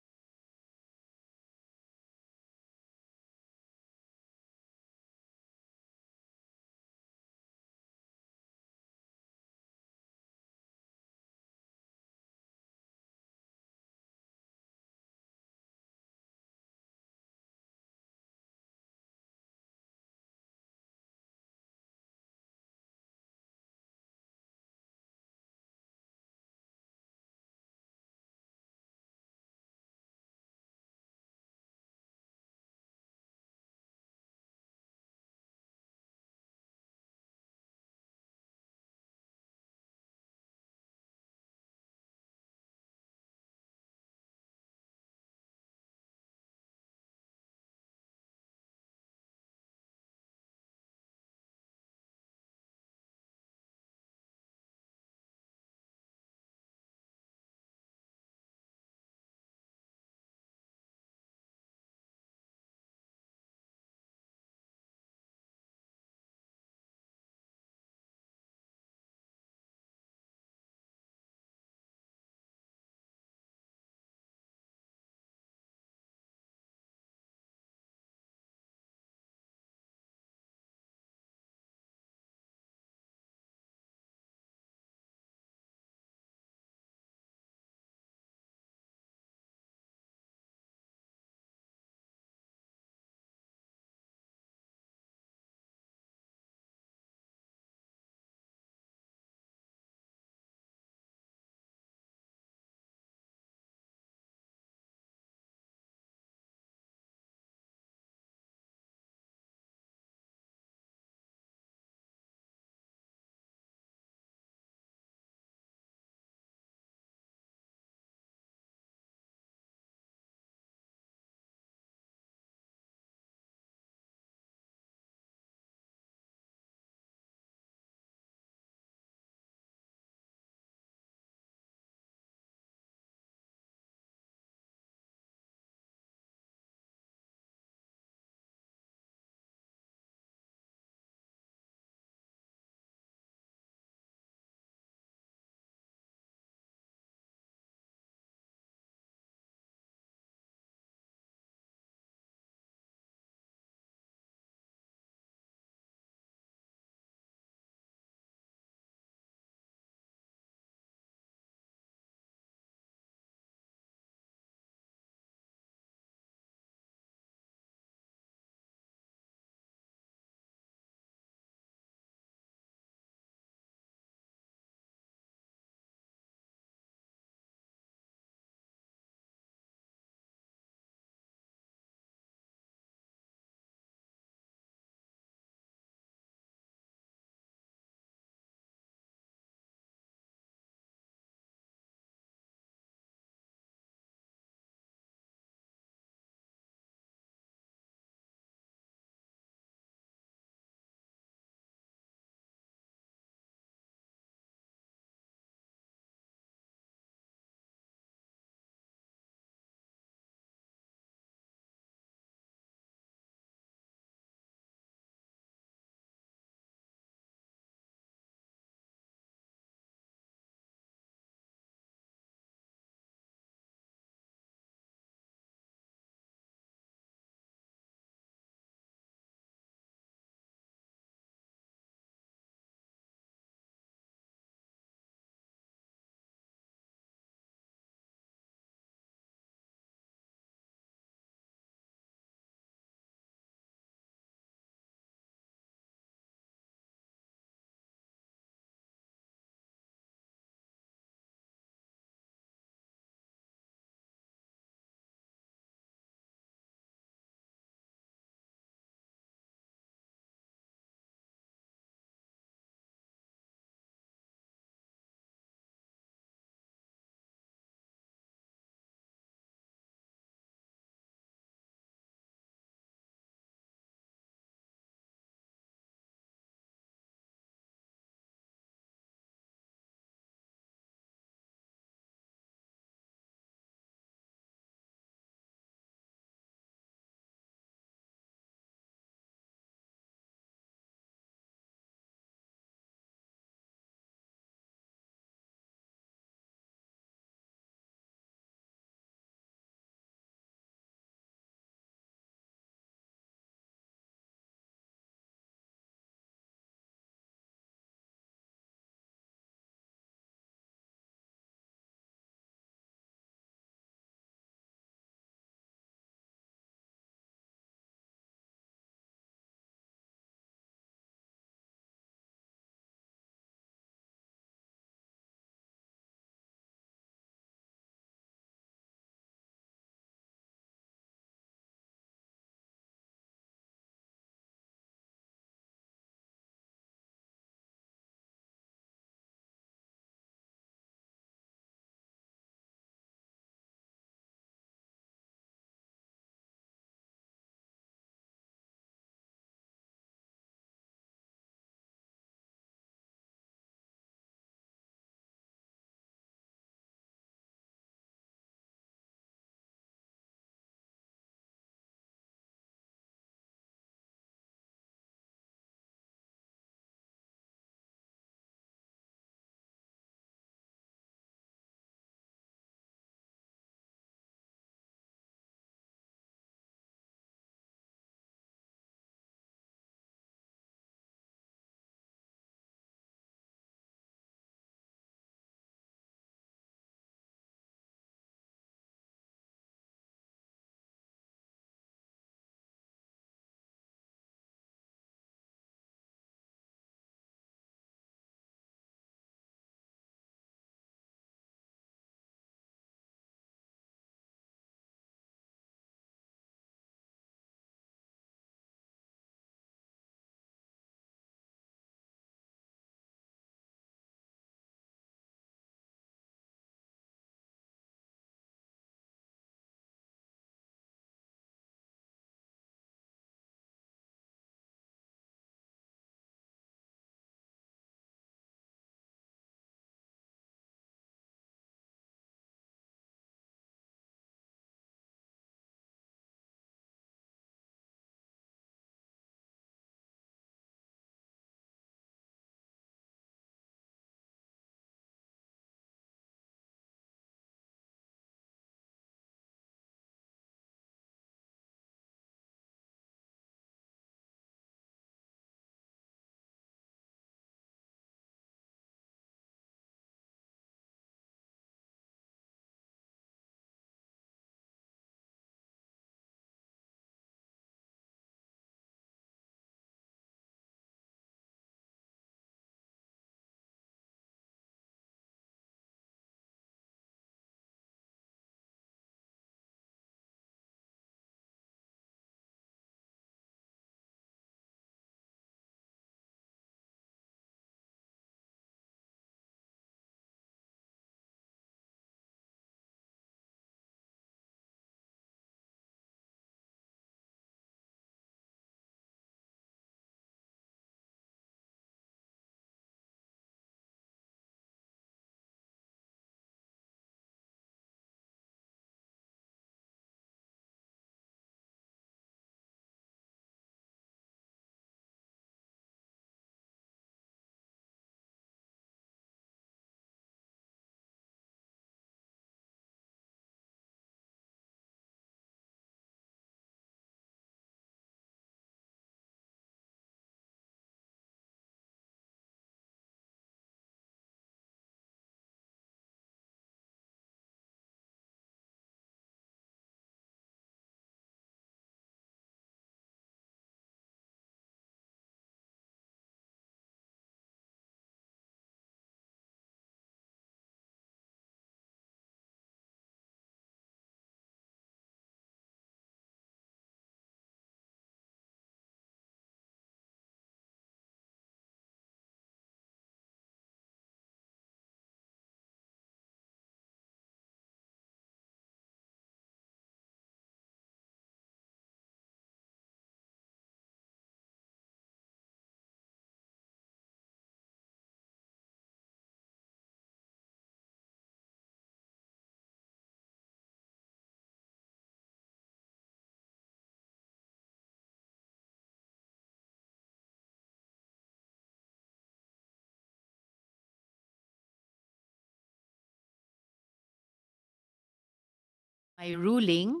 my ruling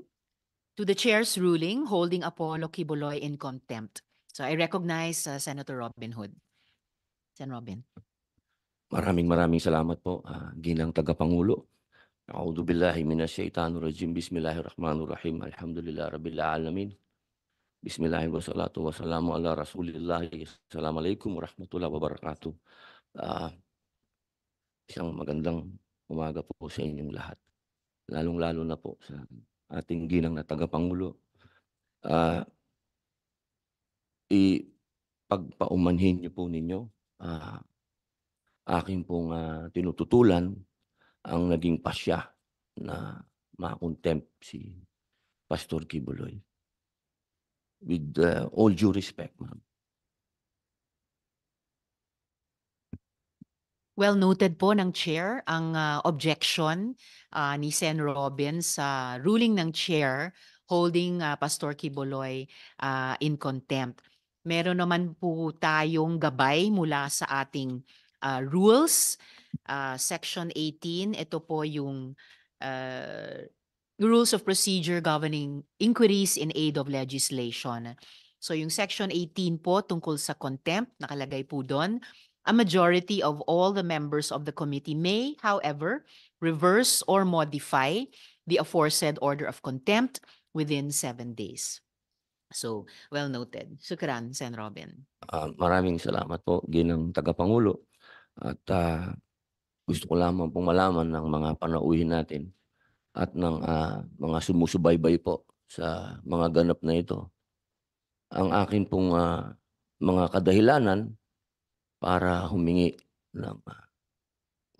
to the chair's ruling holding Apollo Kibuloy in contempt. So I recognize uh, Senator Robin Hood. Sen. Robin. Maraming maraming salamat po, ah, Ginang Tagapangulo. Audo billahi minasyaitanir rajim. Bismillahirrahmanirrahim. Alhamdulillah rabbil alamin. Bismillahirrahmanirrahim. Wassalatu wassalamu ala Rasulillah. Assalamualaikum warahmatullahi wabarakatuh. Ah, isang magandang umaga po sa inyong lahat lalong-lalo na po sa ating ginang na tagapangulo. Uh, ipagpaumanhin niyo po ninyo uh, ah, akin pong uh, tinututulan ang naging pasya na makontempt si Pastor Kibuloy. With uh, all due respect, ma'am. Well noted po ng chair ang uh, objection uh, ni Sen Robin sa uh, ruling ng chair holding uh, Pastor Kiboloy uh, in contempt. Meron naman po tayong gabay mula sa ating uh, rules uh, section 18 ito po yung uh, rules of procedure governing inquiries in aid of legislation. So yung section 18 po tungkol sa contempt nakalagay po doon A majority of all the members of the committee may, however, reverse or modify the aforesaid order of contempt within seven days. So, well noted. Shukran, Sen. Robin. Uh, maraming salamat po, Ginang Tagapangulo. At uh, gusto ko lamang pong malaman ng mga panauhin natin at ng uh, mga sumusubaybay po sa mga ganap na ito. Ang akin pong uh, mga kadahilanan para humingi ng, ah,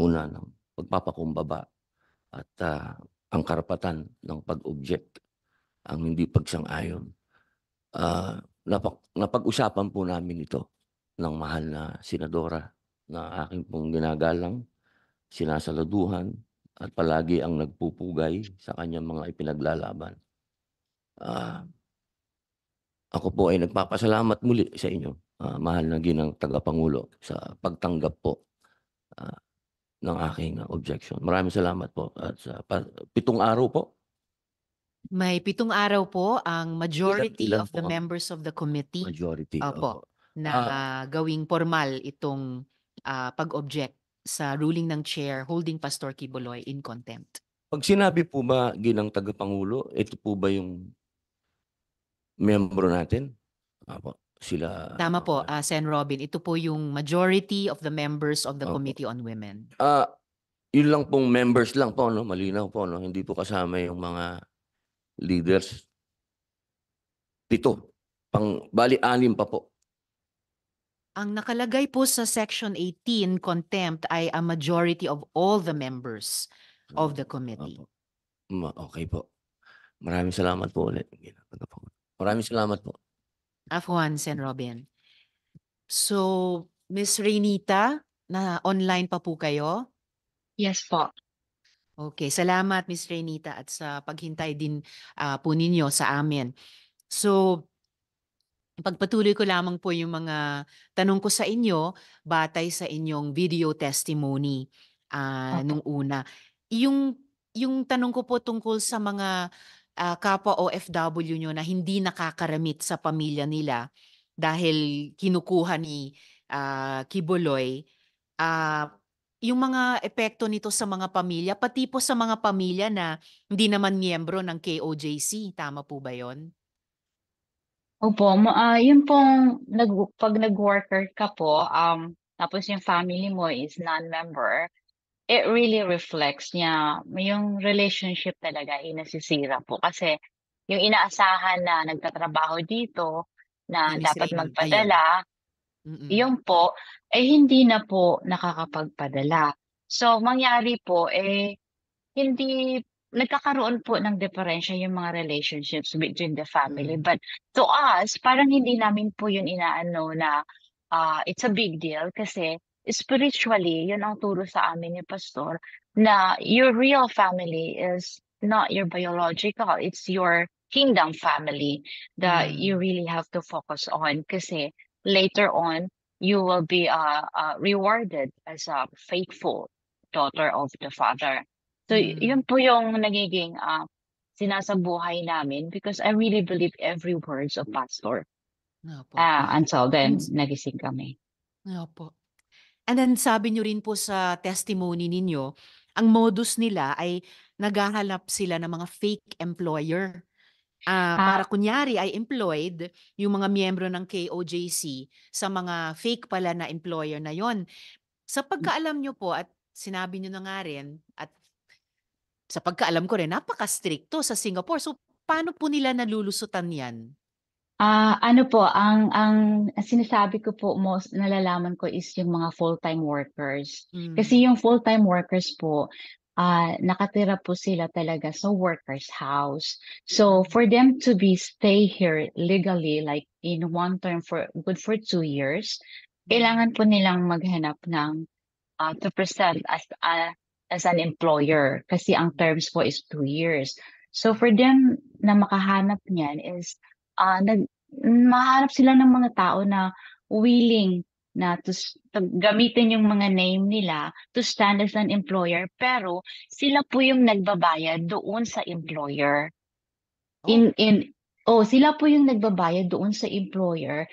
una ng pagpapakumbaba at ah, ang karapatan ng pag-object, ang hindi pagsang-ayon. Ah, napak- napag-usapan po namin ito ng mahal na senadora na aking pong ginagalang, sinasaluduhan at palagi ang nagpupugay sa kanyang mga ipinaglalaban. Ah, ako po ay nagpapasalamat muli sa inyo uh, mahal na ginang tagapangulo sa pagtanggap po uh, ng aking objection. Maraming salamat po at sa pa, pitong araw po. May pitong araw po ang majority ilan, ilan of the members of the committee. Majority. Opo. Opo. Na uh, gawing formal itong uh, pag-object sa ruling ng chair holding Pastor Kiboloy in contempt. Pag sinabi po ba ginang tagapangulo, ito po ba yung membro natin? Apo sila Tama po, uh, ah, Sen. Robin. Ito po yung majority of the members of the Opo. Committee on Women. Ah, yun lang pong members lang po no, malinaw po no, hindi po kasama yung mga leaders. Pito. Pang bali anim pa po. Ang nakalagay po sa Section 18, contempt, ay a majority of all the members of the committee. Opo. okay po. Maraming salamat po ulit. Maraming salamat po. Afwans and Robin. So, Miss Renita, na online pa po kayo? Yes po. Okay, salamat Miss Renita at sa paghintay din uh, po ninyo sa amin. So, Pagpatuloy ko lamang po yung mga tanong ko sa inyo batay sa inyong video testimony uh, ah, okay. nung una. Yung yung tanong ko po tungkol sa mga uh, kapwa OFW nyo na hindi nakakaramit sa pamilya nila dahil kinukuha ni uh, Kibuloy, uh, yung mga epekto nito sa mga pamilya, pati po sa mga pamilya na hindi naman miyembro ng KOJC, tama po ba yon? Opo, uh, yun pong nag, pag nag-worker ka po, um, tapos yung family mo is non-member, It really reflects niya yung relationship talaga, eh, nasisira po. Kasi yung inaasahan na nagtatrabaho dito, na Ibig dapat magpadala, Mm. yun po, eh hindi na po nakakapagpadala. So, mangyari po, eh, hindi, nagkakaroon po ng diferensya yung mga relationships between the family. Mm. But to us, parang hindi namin po yun inaano na ah, it's a big deal kasi Spiritually, yun ang turo sa amin ni pastor na your real family is not your biological, it's your kingdom family that Mm. you really have to focus on kasi later on you will be uh, uh, rewarded as a faithful daughter of the father. So Mm. yun po yung nagiging uh, sinasabuhay namin because I really believe every words of pastor. Opo. Ah, until then, Mins- nagising kami. Opo. And then sabi niyo rin po sa testimony ninyo, ang modus nila ay naghahanap sila ng mga fake employer. Uh, Para kunyari ay employed yung mga miyembro ng KOJC sa mga fake pala na employer na yon. Sa pagkaalam nyo po at sinabi nyo na nga rin at sa pagkaalam ko rin, napaka-stricto sa Singapore. So, paano po nila nalulusutan yan? Ah, ano po, ang ang sinasabi ko po most nalalaman ko is yung mga full-time workers. Hmm. Kasi mm. yung full-time workers po, ah, nakatira po sila talaga sa workers' house. So for them to be stay here legally like in one term for good for two years, mm. kailangan po nilang maghanap ng ah, to present as a ah, as an employer kasi ang terms po is two years. So for them na makahanap niyan is ah, nag mahanap sila ng mga tao na willing na to, to gamitin yung mga name nila to stand as an employer pero sila po yung nagbabayad doon sa employer. Oh. In in oh, sila po yung nagbabayad doon sa employer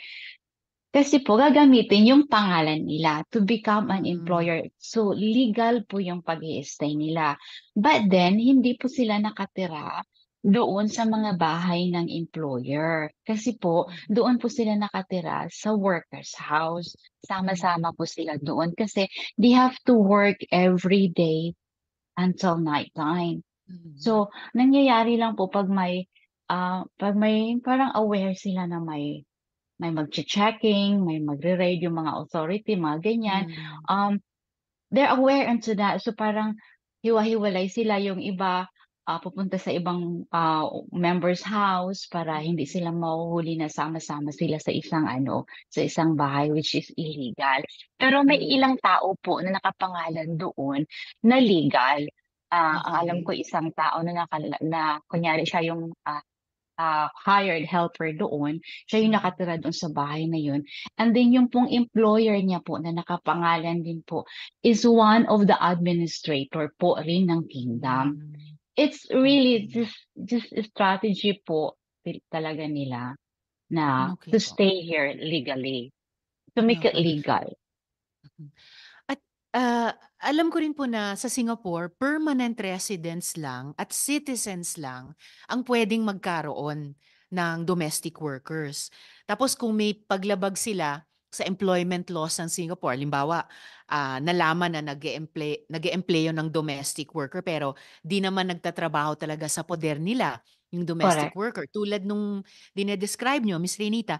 kasi po gagamitin yung pangalan nila to become an hmm. employer. So legal po yung pag stay nila. But then hindi po sila nakatira doon sa mga bahay ng employer. Kasi po, doon po sila nakatira sa worker's house. Sama-sama po sila doon kasi they have to work every day until night time. So, mm-hmm. nangyayari lang po pag may ah, pag may parang aware sila na may may magche-checking, may magre-raid yung mga authority, mga ganyan. Mm. Um, they're aware into that. So parang hiwa-hiwalay sila yung iba ah, pupunta sa ibang ah, member's house para hindi sila mahuhuli na sama-sama sila sa isang ano, sa isang bahay which is illegal. Pero may mm. ilang tao po na nakapangalan doon na legal. Ah, ang alam mm-hmm. ko isang tao na nakala na kunyari siya yung ah, ah, hired helper doon, siya yung nakatira doon sa bahay na yun. And then yung pong employer niya po na nakapangalan din po is one of the administrator po rin ng kingdom. Mm it's really just just a strategy po talaga nila na ah, Okay to po. stay here legally, to make it legal. Mm-hmm. At, ah, alam ko rin po na sa Singapore, permanent residents lang at citizens lang ang pwedeng magkaroon ng domestic workers. Tapos kung may paglabag sila, sa employment laws ng Singapore. Limbawa, uh, ah, nalaman na nag-e-employ, nag e ng domestic worker pero di naman nagtatrabaho talaga sa poder nila yung domestic Correct. worker. Tulad nung dinedescribe nyo, Ms. Renita,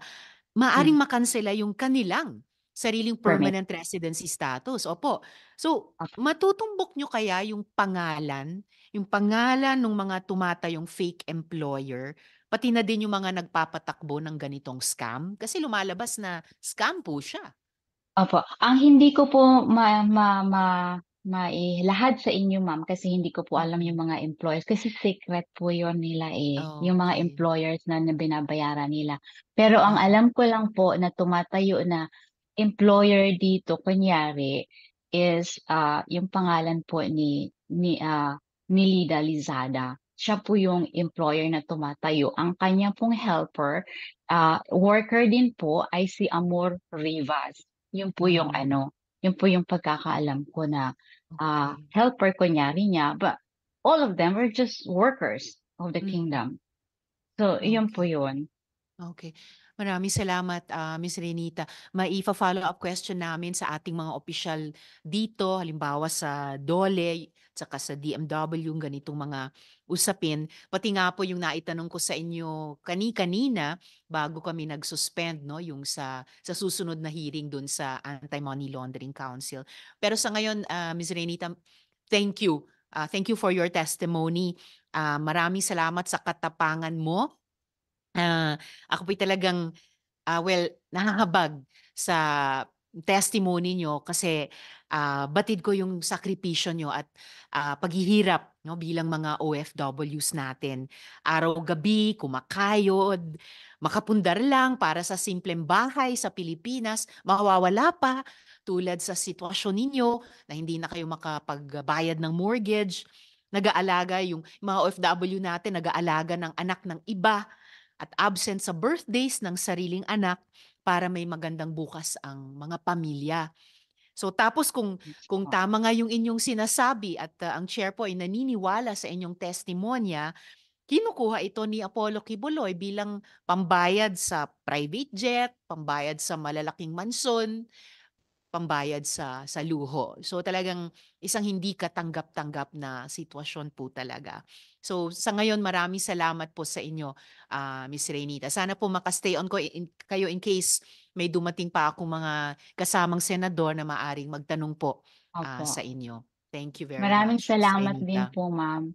maaring hmm. makansela yung kanilang sariling permanent Permit. residency status. Opo. So, matutumbok nyo kaya yung pangalan, yung pangalan ng mga tumatayong fake employer Pati na din yung mga nagpapatakbo ng ganitong scam kasi lumalabas na scam po siya. Opo. Ang hindi ko po ma, ma, ma, mailahad sa inyo, ma'am, kasi hindi ko po alam yung mga employers. Kasi secret po yon nila eh. Oh, yung mga employers na binabayaran nila. Pero ang mm. alam ko lang po na tumatayo na employer dito, kunyari, is uh, yung pangalan po ni, ni, uh, ni Lida Lizada siya po yung employer na tumatayo. Ang kanya pong helper, uh, worker din po ay si Amor Rivas. Yun po yung mm. ano, yun po yung pagkakaalam ko na uh, helper kunyari niya. But all of them were just workers of the mm. kingdom. So, yun po yun. Okay. Maraming salamat, uh, ah, Ms. Renita. Maifa-follow up question namin sa ating mga official dito, halimbawa sa DOLE, tsaka sa DMW yung ganitong mga usapin. Pati nga po yung naitanong ko sa inyo kani-kanina bago kami nag-suspend no, yung sa, sa susunod na hearing dun sa Anti-Money Laundering Council. Pero sa ngayon, uh, ah, Ms. Renita, thank you. Uh, thank you for your testimony. Uh, maraming salamat sa katapangan mo. Uh, ako po talagang, uh, well, nahahabag sa testimony nyo kasi uh, batid ko yung sakripisyo nyo at uh, paghihirap no, bilang mga OFWs natin. Araw-gabi, kumakayod, makapundar lang para sa simpleng bahay sa Pilipinas, mawawala pa tulad sa sitwasyon ninyo na hindi na kayo makapagbayad ng mortgage, nag-aalaga yung mga OFW natin, nag-aalaga ng anak ng iba at absent sa birthdays ng sariling anak para may magandang bukas ang mga pamilya. So tapos kung kung tama nga yung inyong sinasabi at uh, ang chair po ay naniniwala sa inyong testimonya, kinukuha ito ni Apollo Kibuloy bilang pambayad sa private jet, pambayad sa malalaking mansion, pambayad sa sa luho. So talagang isang hindi katanggap-tanggap na sitwasyon po talaga. So sa ngayon maraming salamat po sa inyo uh, Miss Renita. Sana po makastay on ko in, kayo in case may dumating pa ako mga kasamang senador na maaring magtanong po uh, sa inyo. Thank you very maraming much. Maraming salamat din po, ma'am.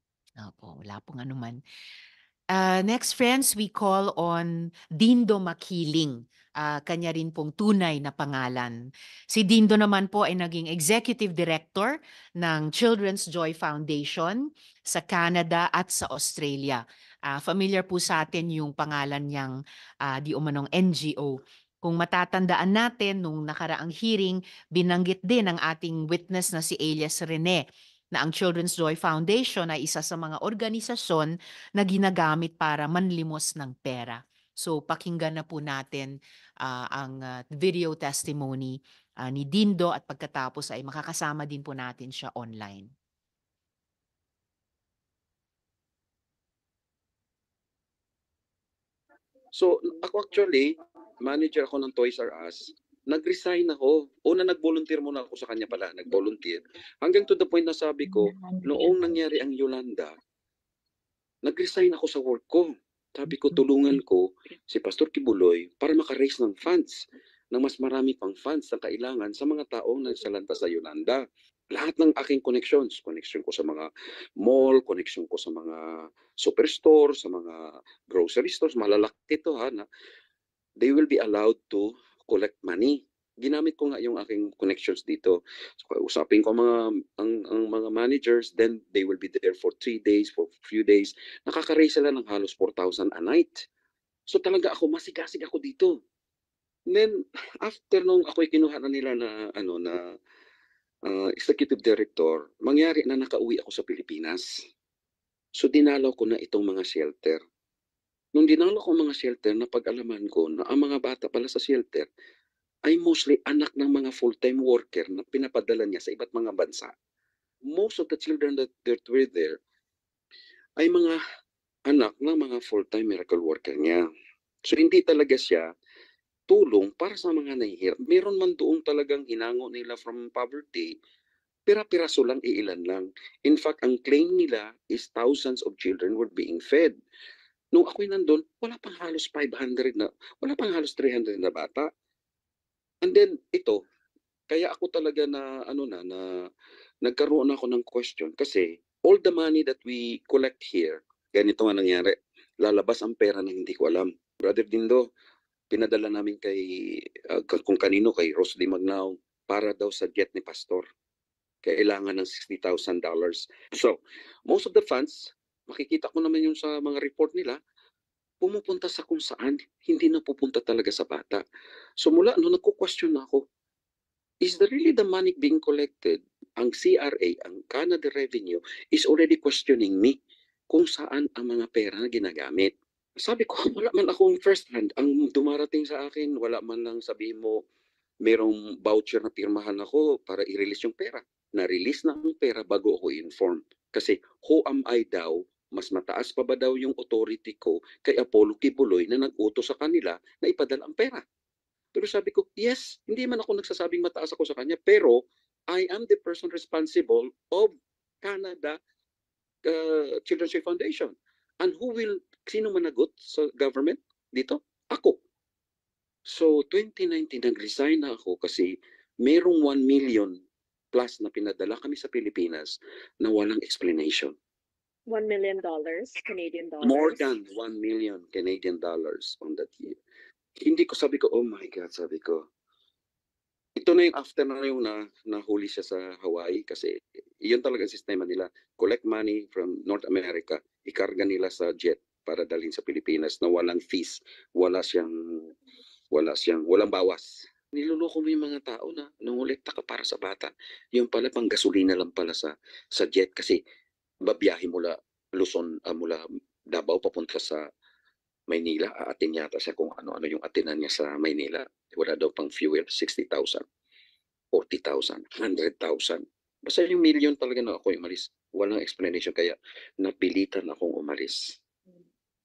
Opo, wala pong anuman. Uh, next friends, we call on Dindo Makiling uh, kanya rin pong tunay na pangalan. Si Dindo naman po ay naging Executive Director ng Children's Joy Foundation sa Canada at sa Australia. Uh, familiar po sa atin yung pangalan niyang uh, di umanong NGO kung matatandaan natin, nung nakaraang hearing, binanggit din ang ating witness na si Elias Rene na ang Children's Joy Foundation ay isa sa mga organisasyon na ginagamit para manlimos ng pera. So pakinggan na po natin uh, ang uh, video testimony uh, ni Dindo at pagkatapos ay makakasama din po natin siya online. So ako actually, manager ako ng Toys R Us. Nag-resign ako. Una nag-volunteer muna ako sa kanya pala, nag-volunteer. Hanggang to the point na sabi ko, noong nangyari ang Yolanda, nag-resign ako sa work ko. Sabi ko, tulungan ko si Pastor Kibuloy para makaraise ng funds, ng mas marami pang funds na kailangan sa mga taong nagsalanta sa Yolanda. Lahat ng aking connections, connection ko sa mga mall, connection ko sa mga superstore, sa mga grocery stores, malalaki to ha, na they will be allowed to collect money ginamit ko nga yung aking connections dito. So, usapin ko mga ang, ang mga managers, then they will be there for three days, for few days. Nakaka-raise sila ng halos 4,000 a night. So talaga ako, masigasig ako dito. And then, after nung ako'y kinuha na nila na, ano, na uh, executive director, mangyari na nakauwi ako sa Pilipinas. So dinalaw ko na itong mga shelter. Nung dinalaw ko mga shelter, napag-alaman ko na ang mga bata pala sa shelter, ay mostly anak ng mga full-time worker na pinapadala niya sa iba't mga bansa. Most of the children that, that were there ay mga anak ng mga full-time miracle worker niya. So hindi talaga siya tulong para sa mga nahihirap. Meron man doon talagang hinango nila from poverty, pira-piraso lang iilan lang. In fact, ang claim nila is thousands of children were being fed. Nung ako'y nandun, wala pang halos 500 na, wala pang halos 300 na bata. And then ito, kaya ako talaga na ano na na nagkaroon ako ng question kasi all the money that we collect here, ganito ang nangyari. Lalabas ang pera na hindi ko alam. Brother Dindo, pinadala namin kay uh, kung kanino kay Rosly Magnao para daw sa jet ni Pastor. Kailangan ng $60,000. So, most of the funds, makikita ko naman yun sa mga report nila, pumupunta sa kung saan, hindi na pupunta talaga sa bata. So mula ano, nagko-question na ako, is the really the money being collected, ang CRA, ang Canada Revenue, is already questioning me kung saan ang mga pera na ginagamit. Sabi ko, wala man akong first hand. Ang dumarating sa akin, wala man lang sabi mo, mayroong voucher na pirmahan ako para i-release yung pera. Na-release na ang pera bago ako informed. Kasi who am I daw mas mataas pa ba daw yung authority ko kay Apollo Kibuloy na nag-uto sa kanila na ipadala ang pera? Pero sabi ko, yes, hindi man ako nagsasabing mataas ako sa kanya, pero I am the person responsible of Canada uh, Children's Day Foundation. And who will, sino managot sa government dito? Ako. So 2019, nag-resign na ako kasi merong 1 million plus na pinadala kami sa Pilipinas na walang explanation one million dollars, Canadian dollars. More than 1 million Canadian dollars on that year. Hindi ko sabi ko, oh my God, sabi ko. Ito na yung after na yung na, ah, nahuli siya sa Hawaii kasi yun talaga ang sistema nila. Collect money from North America, ikarga nila sa jet para dalhin sa Pilipinas na walang fees, wala siyang, wala siyang, walang bawas. Niluloko mo yung mga tao na nangulekta ka para sa bata. Yung pala pang gasolina lang pala sa, sa jet kasi babiyahe mula Luzon, uh, mula Davao papunta sa Maynila. Aatin yata sa kung ano-ano yung atinan niya sa Maynila. Wala daw pang fuel, 60,000, 40,000, 100,000. Basta yung million talaga na ako umalis. Walang explanation kaya napilitan akong umalis.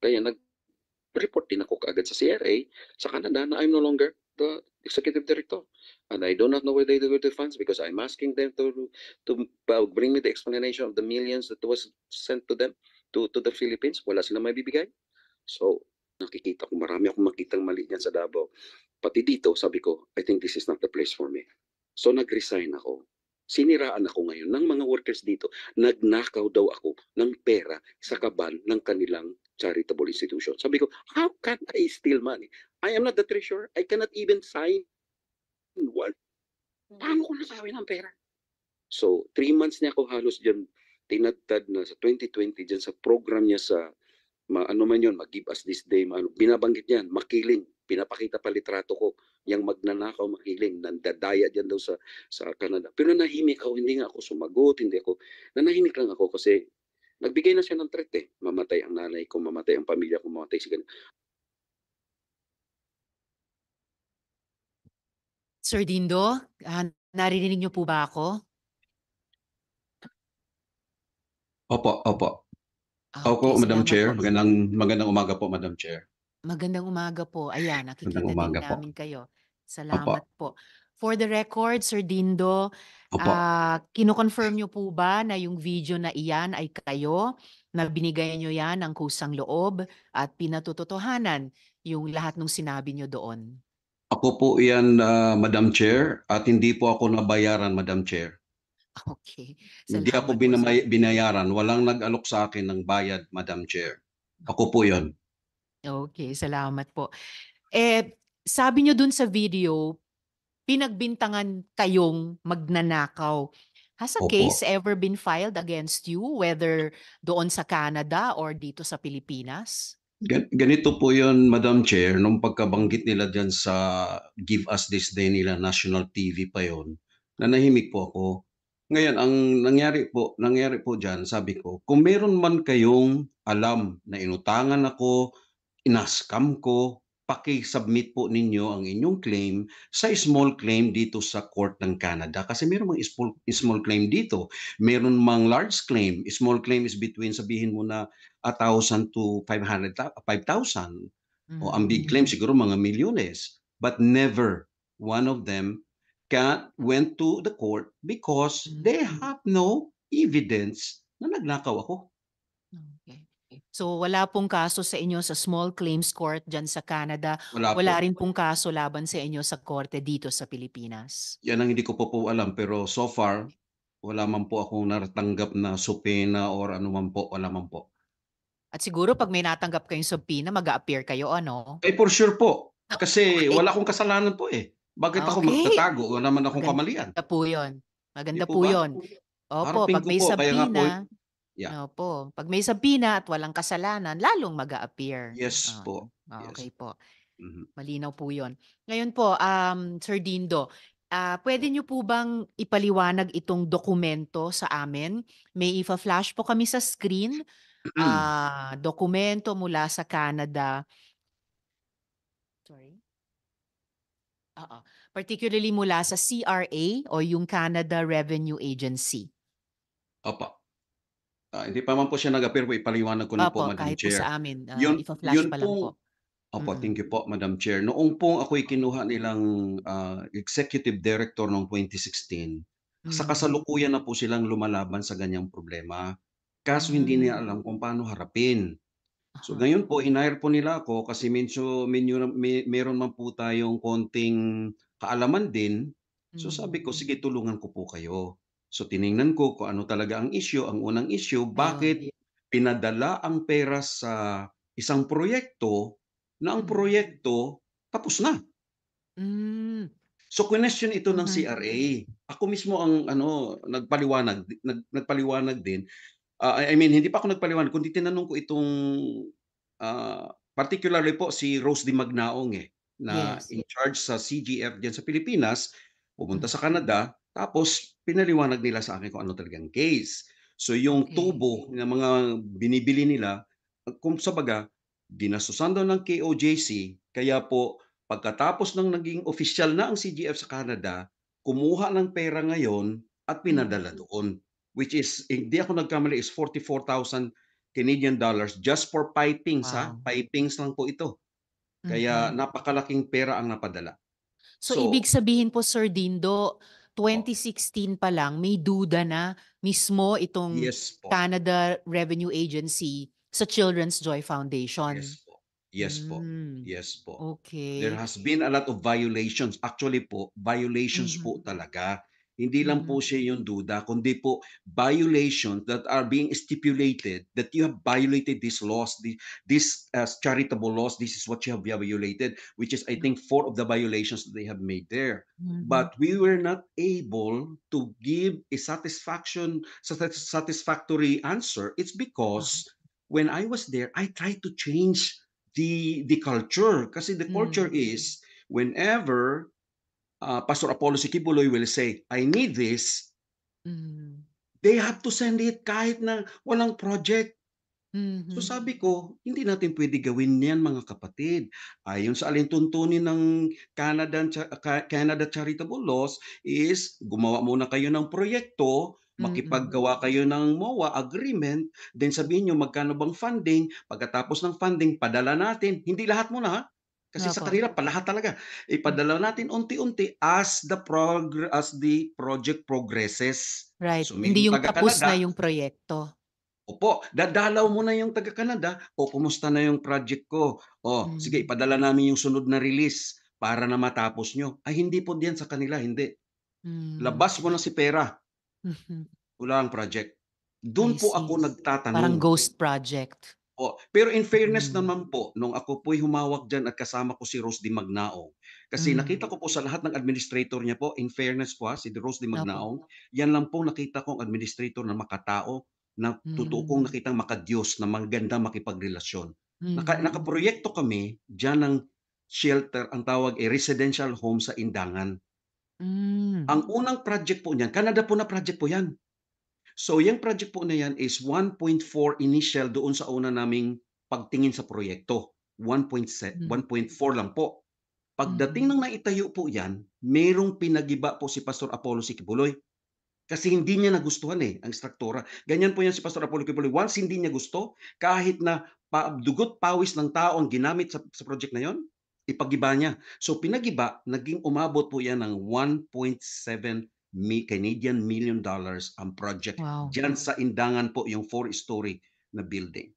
Kaya nag-report din ako kaagad sa CRA sa Canada na I'm no longer the executive director and I do not know where they got the funds because I'm asking them to to uh, bring me the explanation of the millions that was sent to them to to the Philippines. Wala silang bibigay. So, nakikita ko marami akong makitang mali niyan sa Davao. Pati dito, sabi ko, I think this is not the place for me. So, nag-resign ako. Siniraan ako ngayon ng mga workers dito. Nagnakaw daw ako ng pera sa kaban ng kanilang charitable institution. Sabi ko, how can I steal money? I am not the treasurer. I cannot even sign What? Mm. Paano ko nasawi ng pera? So, three months niya ako halos dyan tinatad na sa 2020 dyan sa program niya sa ma, ano man yun, mag-give us this day, ano, binabanggit niya, makiling, pinapakita pa litrato ko, yung magnanakaw, makiling, nandadaya dyan daw sa, sa Canada. Pero nanahimik ako, hindi nga ako sumagot, hindi ako, nanahimik lang ako kasi nagbigay na siya ng threat eh. Mamatay ang nanay ko, mamatay ang pamilya ko, mamatay si ganyan. Sir Dindo, ah, naririnig niyo po ba ako? Opo, opo. Ah, Opo, okay, Madam Chair. Magandang, magandang umaga po, Madam Chair. Magandang umaga po. Ayan, nakikita din umaga po. namin kayo. Salamat po. For the record, Sir Dindo, Opo. ah kinoconfirm niyo po ba na yung video na iyan ay kayo, na binigay niyo yan ng kusang loob at pinatototohanan yung lahat ng sinabi niyo doon? Ako po yan, ah, Madam Chair, at hindi po ako nabayaran, Madam Chair. Okay. Hindi ako po, sir. binamay, binayaran. Walang nag-alok sa akin ng bayad, Madam Chair. Ako po yon. Okay, salamat po. Eh, sabi nyo dun sa video, pinagbintangan kayong magnanakaw. Has a Opo. case ever been filed against you, whether doon sa Canada or dito sa Pilipinas? Ganito po yun, Madam Chair, nung pagkabanggit nila dyan sa Give Us This Day nila, National TV pa yun, nanahimik po ako. Ngayon, ang nangyari po, nangyari po dyan, sabi ko, kung meron man kayong alam na inutangan ako, inaskam ko, paki-submit po ninyo ang inyong claim sa small claim dito sa court ng Canada kasi meron mang small, small claim dito meron mang large claim small claim is between sabihin mo na 1,000 to 5,000. Mm-hmm. O ang big mm. claim siguro mga milyones. But never one of them can, went to the court because mm-hmm. they have no evidence na naglakaw ako. So wala pong kaso sa inyo sa small claims court dyan sa Canada. Wala, wala po. rin pong kaso laban sa inyo sa korte dito sa Pilipinas. Yan ang hindi ko po po alam pero so far wala man po akong natanggap na subpoena or ano man po, wala man po. At siguro pag may natanggap kayong subpoena, mag-a-appear kayo, ano? Eh, for sure po. Ah, Kasi okay. wala akong kasalanan po eh. Bakit okay. ako magtatago? Wala naman akong Maganda kamalian. Maganda po yun. Maganda po, po yun. Eh, opo, pag may subpoena, sabina, po, yeah. opo, pag may sabina at walang kasalanan, lalong mag appear Yes oh, po. Oh, yes. Okay po. Mm-hmm. Malinaw po yun. Ngayon po, um, Sir Dindo, uh, pwede mm. niyo po bang ipaliwanag itong dokumento sa amin? May ipa-flash po kami sa screen Mm. ah, dokumento mula sa Canada. Sorry? Oo. Particularly mula sa CRA o yung Canada Revenue Agency. Opo. Ah, hindi pa man po siya nag-appear po, ipaliwanag ko na po, Opo, Madam kahit po sa amin. ah, Yun- ipa-flash yun pa lang po. Opo, Mm-mm. thank you po, Madam Chair. Noong pong ako'y kinuha nilang ah, executive director noong 2016, sa mm. kasalukuyan na po silang lumalaban sa ganyang problema. Kaso hindi hmm. nila alam kung paano harapin. So ngayon po, inire po nila ako kasi medyo, medyo may, meron man po tayong konting kaalaman din. So sabi ko, hmm. sige tulungan ko po kayo. So tiningnan ko kung ano talaga ang issue, ang unang issue, ah, bakit pinadala ang pera sa isang proyekto na ang hmm. proyekto tapos na. Mm. So question ito ng mm-hmm. CRA. Ako mismo ang ano nagpaliwanag nag, nagpaliwanag din Uh, I mean, hindi pa ako nagpaliwanag, kundi tinanong ko itong uh, particularly po si Rose Di Magnaong eh, na yes. in charge sa CGF diyan sa Pilipinas, pumunta sa mm-hmm. Canada, tapos pinaliwanag nila sa akin kung ano talagang case. So yung okay. tubo ng mga binibili nila, ah, kung baga, ginastusan daw ng KOJC, kaya po pagkatapos ng naging official na ang CGF sa Canada, kumuha ng pera ngayon at pinadala mm-hmm. doon which is hindi ako nagkamali is 44,000 Canadian dollars just for pipings wow. ha pipings lang po ito kaya mm-hmm. napakalaking pera ang napadala so, so ibig sabihin po Sir Dindo 2016 pa lang may duda na mismo itong yes Canada Revenue Agency sa Children's Joy Foundation yes po yes mm. po yes po okay there has been a lot of violations actually po violations mm-hmm. po talaga hindi lang po mm. siya yung duda, kundi po violations that are being stipulated that you have violated these laws, this, this uh, charitable laws, this is what you have violated, which is, I mm. think, four of the violations that they have made there. Mm-hmm. But we were not able to give a satisfaction, satisfactory answer. It's because when I was there, I tried to change the, the culture. Kasi the culture mm-hmm. is, whenever uh, Pastor Apollo Sikibuloy will say, I need this, mm-hmm. they have to send it kahit na walang project. Mm-hmm. So sabi ko, hindi natin pwede gawin niyan mga kapatid. Ayon sa alintuntunin ng Canada, Canada Charitable Laws is gumawa muna kayo ng proyekto, mm-hmm. makipaggawa kayo ng MOA agreement, then sabihin nyo magkano bang funding, pagkatapos ng funding, padala natin. Hindi lahat muna, ha, kasi sa Opo. kanila pa lahat talaga. Ipadala natin unti-unti as the prog- as the project progresses. Right. So, Hindi yung tapos na yung proyekto. Opo, dadalaw mo na yung taga-Canada. O, kumusta na yung project ko? O, hmm. sige, mm. ipadala namin yung sunod na release para na matapos nyo. Ay, hindi po diyan sa kanila, hindi. Hmm. Labas mo na si pera. Mm-hmm. Wala ang project. Doon po ako nagtatanong. Parang ghost project. Po. Pero in fairness mm. naman po, nung ako po'y humawak dyan at kasama ko si Rose Di Magnaong, kasi mm. nakita ko po sa lahat ng administrator niya po, in fairness po ha, si Rose Di Magnaong, Dapo. yan lang po nakita kong administrator na makatao, na mm. totoo kong nakitang makadiyos, na maganda makipagrelasyon. Mm. Naka, nakaproyekto kami dyan ng shelter, ang tawag ay eh, residential home sa Indangan. Mm. Ang unang project po niyan, Canada po na project po yan. So yung project po na yan is 1.4 initial doon sa una naming pagtingin sa proyekto. 1.4 hmm. lang po. Pagdating hmm. ng naitayo po yan, merong pinagiba po si Pastor Apollo Sikibuloy. Kasi hindi niya nagustuhan eh, ang struktura. Ganyan po yan si Pastor Apollo Sikibuloy. Once hindi niya gusto, kahit na pa, dugot pawis ng tao ang ginamit sa, sa project na yon, ipagiba niya. So pinagiba, naging umabot po yan ng 1.7 mi Canadian million dollars ang project. Wow. Diyan sa Indangan po yung four-story na building.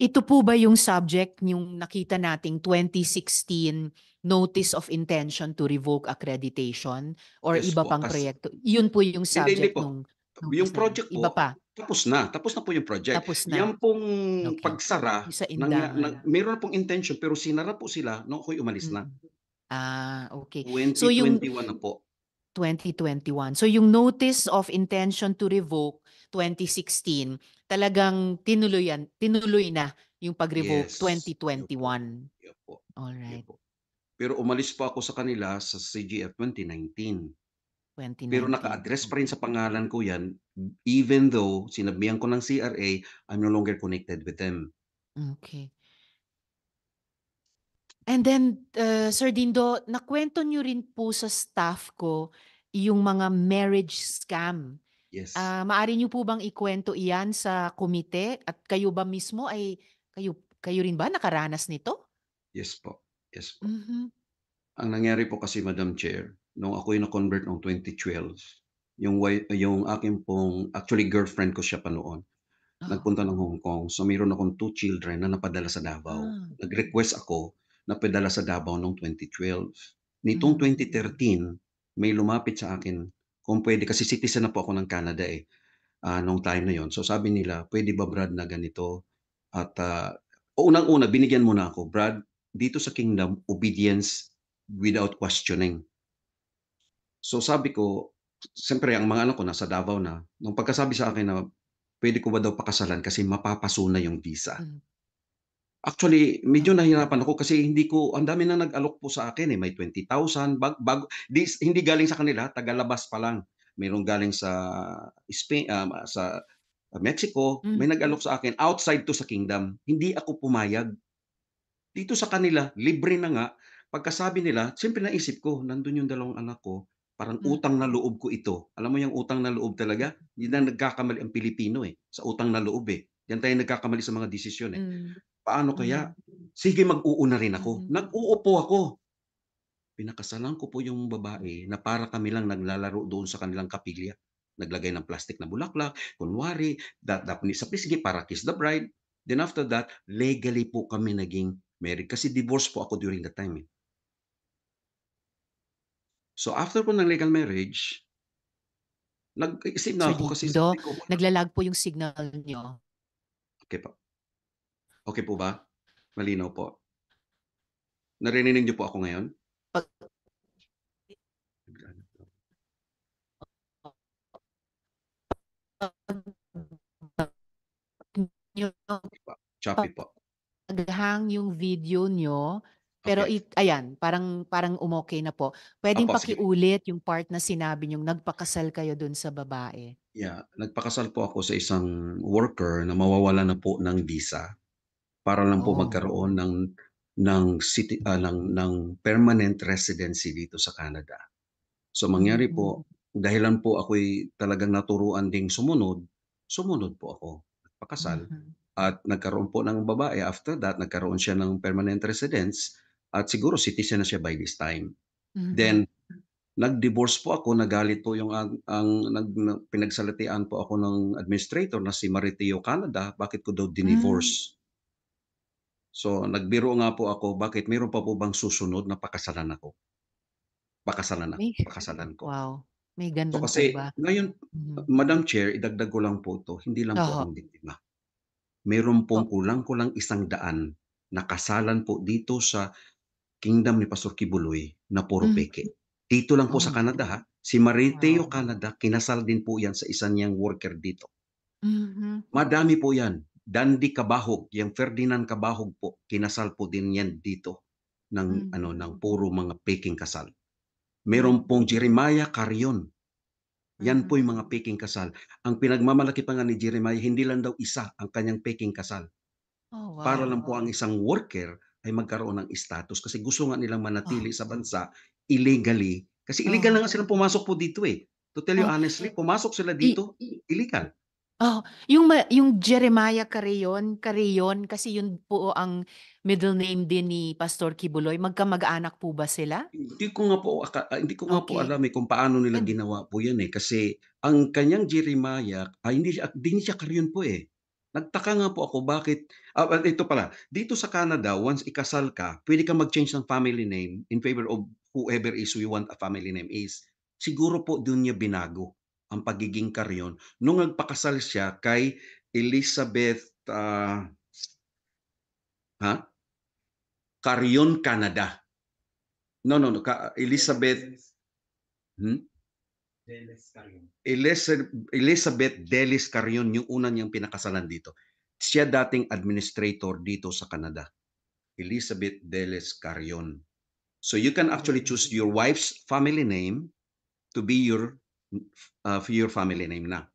Ito po ba yung subject yung nakita nating 2016 Notice of Intention to Revoke Accreditation or yes, iba po, pang proyekto? Yun po yung subject hindi, hindi po. nung Yung project na. po, iba pa. tapos na. Tapos na po yung project. Tapos na. Yan pong okay. pagsara, sa ng, ng, meron pong intention pero sinara po sila nung no, ako'y umalis mm. na. Ah, okay. 2021 so yung, na po. 2021. So yung notice of intention to revoke 2016, talagang tinuloyan, tinuloy na yung pag-revoke yes. 2021. Yep po. All right. Yep Pero umalis pa ako sa kanila sa CGF 2019. 2019. Pero naka-address pa rin sa pangalan ko yan even though sinabihan ko ng CRA, I'm no longer connected with them. Okay. And then, uh, Sir Dindo, nakwento niyo rin po sa staff ko yung mga marriage scam. Yes. Ah, maari niyo po bang ikwento iyan sa komite? At kayo ba mismo ay, kayo, kayo rin ba nakaranas nito? Yes po. Yes po. Mhm. Ang nangyari po kasi Madam Chair, nung ako'y na-convert noong 2012, yung wi- yung akin pong actually girlfriend ko siya pa noon. Oo. Ah. Nagpunta ng Hong Kong. So mayroon akong two children na napadala sa Davao. Ah. Nag-request ako na pedala sa Davao noong 2012. Nitong 2013, mm-hmm. may lumapit sa akin kung pwede, kasi citizen na po ako ng Canada eh, uh, noong time na yon. So sabi nila, pwede ba Brad na ganito? At uh, unang-una, binigyan mo na ako, Brad, dito sa kingdom, obedience without questioning. So sabi ko, siyempre ang mga anak ko nasa Davao na, nung pagkasabi sa akin na pwede ko ba daw pakasalan kasi mapapasuna yung visa. Mm-hmm. Actually, medyo nahirapan ako kasi hindi ko, ang dami na nag-alok po sa akin eh. May 20,000, bag, bago, hindi galing sa kanila, tagalabas pa lang. Mayroong galing sa Spain, um, sa Mexico, may mm. nag-alok sa akin outside to sa kingdom. Hindi ako pumayag. Dito sa kanila, libre na nga. Pagkasabi nila, siyempre naisip ko, nandun yung dalawang anak ko, parang Mm. utang na loob ko ito. Alam mo yung utang na loob talaga? Yun ang nagkakamali ang Pilipino eh, sa utang na loob eh. Yan tayo nagkakamali sa mga desisyon eh. Mm. Paano kaya? Mm. Sige, mag-uuna rin ako. Mm. Nag-uupo ako. Pinakasalan ko po yung babae na para kami lang naglalaro doon sa kanilang kapilya. Naglagay ng plastic na bulaklak, kunwari, dadapni sa pisgi para kiss the bride. Then after that, legally po kami naging married. Kasi divorce po ako during that time. Eh. So after po ng legal marriage, nag-isip na so, ako kasi... Do, naglalag po yung signal niyo. Okay pa. Okay po ba? Malinaw po. Narinig niyo po ako ngayon? Pag... Choppy po. Paghang yung video nyo, pero okay. it, ayan, parang parang umokay na po. Pwedeng Opo, pakiulit sige. yung part na sinabi niyong nagpakasal kayo dun sa babae. Yeah, nagpakasal po ako sa isang worker na mawawala na po ng visa para lang po oh. magkaroon ng ng city uh, ng ng permanent residency dito sa Canada. So mangyari po mm. dahilan po ako'y talagang naturuan ding sumunod, sumunod po ako at pakasal mm-hmm. at nagkaroon po ng babae after that nagkaroon siya ng permanent residence at siguro citizen na siya by this time. Mm-hmm. Then nag-divorce po ako, nagalit po yung ang, ang nag, pinagsalatian po ako ng administrator na si Maritio Canada, bakit ko daw dinivorce? Mm-hmm So nagbiro nga po ako, bakit meron pa po bang susunod na pakasalan ako? Pakasalan ako, May, pakasalan ko. wow, may So ganun po kasi ba? ngayon, Mhm. Madam Chair, idagdag ko lang po to, hindi lang po Oho. akong biktima. Meron pong Opo. kulang-kulang isang daan na kasalan po dito sa Kingdom ni Pastor Kibuloy na puro Mm. peke. Dito lang po sa oh. Canada ha. Si Mariteo, wow. Canada, kinasal din po yan sa isang niyang worker dito. Mhm. Madami po yan. Dandy Kabahog, yung Ferdinand Kabahog po, kinasal po din yan dito ng mm. ano ng puro mga peking kasal. Meron pong Jeremiah Carion. Yan hmm. po yung mga peking kasal. Ang pinagmamalaki pa nga ni Jeremiah, hindi lang daw isa ang kanyang peking kasal. Oh, wow. Para lang po ang isang worker ay magkaroon ng status kasi gusto nga nilang manatili oh. sa bansa illegally kasi illegal oh. na nga silang pumasok po dito eh. To tell you oh. honestly, pumasok sila dito, I, illegal. Oh, yung yung Jeremiah Carreon, Carreon kasi yun po ang middle name din ni Pastor Kibuloy. Magkamag-anak po ba sila? Hindi ko nga po ah, hindi ko nga okay. po alam eh kung paano nila ginawa po 'yan eh kasi ang kanyang Jeremiah ay ah, hindi din siya Carreon po eh. Nagtaka nga po ako bakit ah, ito pala dito sa Canada once ikasal ka, pwede ka mag-change ng family name in favor of whoever is we want a family name is. Siguro po doon niya binago ang pagiging karyon nung nagpakasal siya kay Elizabeth uh, ha? Karyon Canada. No, no, no. Ka- Elizabeth hmm? Delis Carrion. Elizabeth Delis Carrion yung una niyang pinakasalan dito. Siya dating administrator dito sa Canada. Elizabeth Delis Carrion. So you can actually choose your wife's family name to be your Ah, your family name na.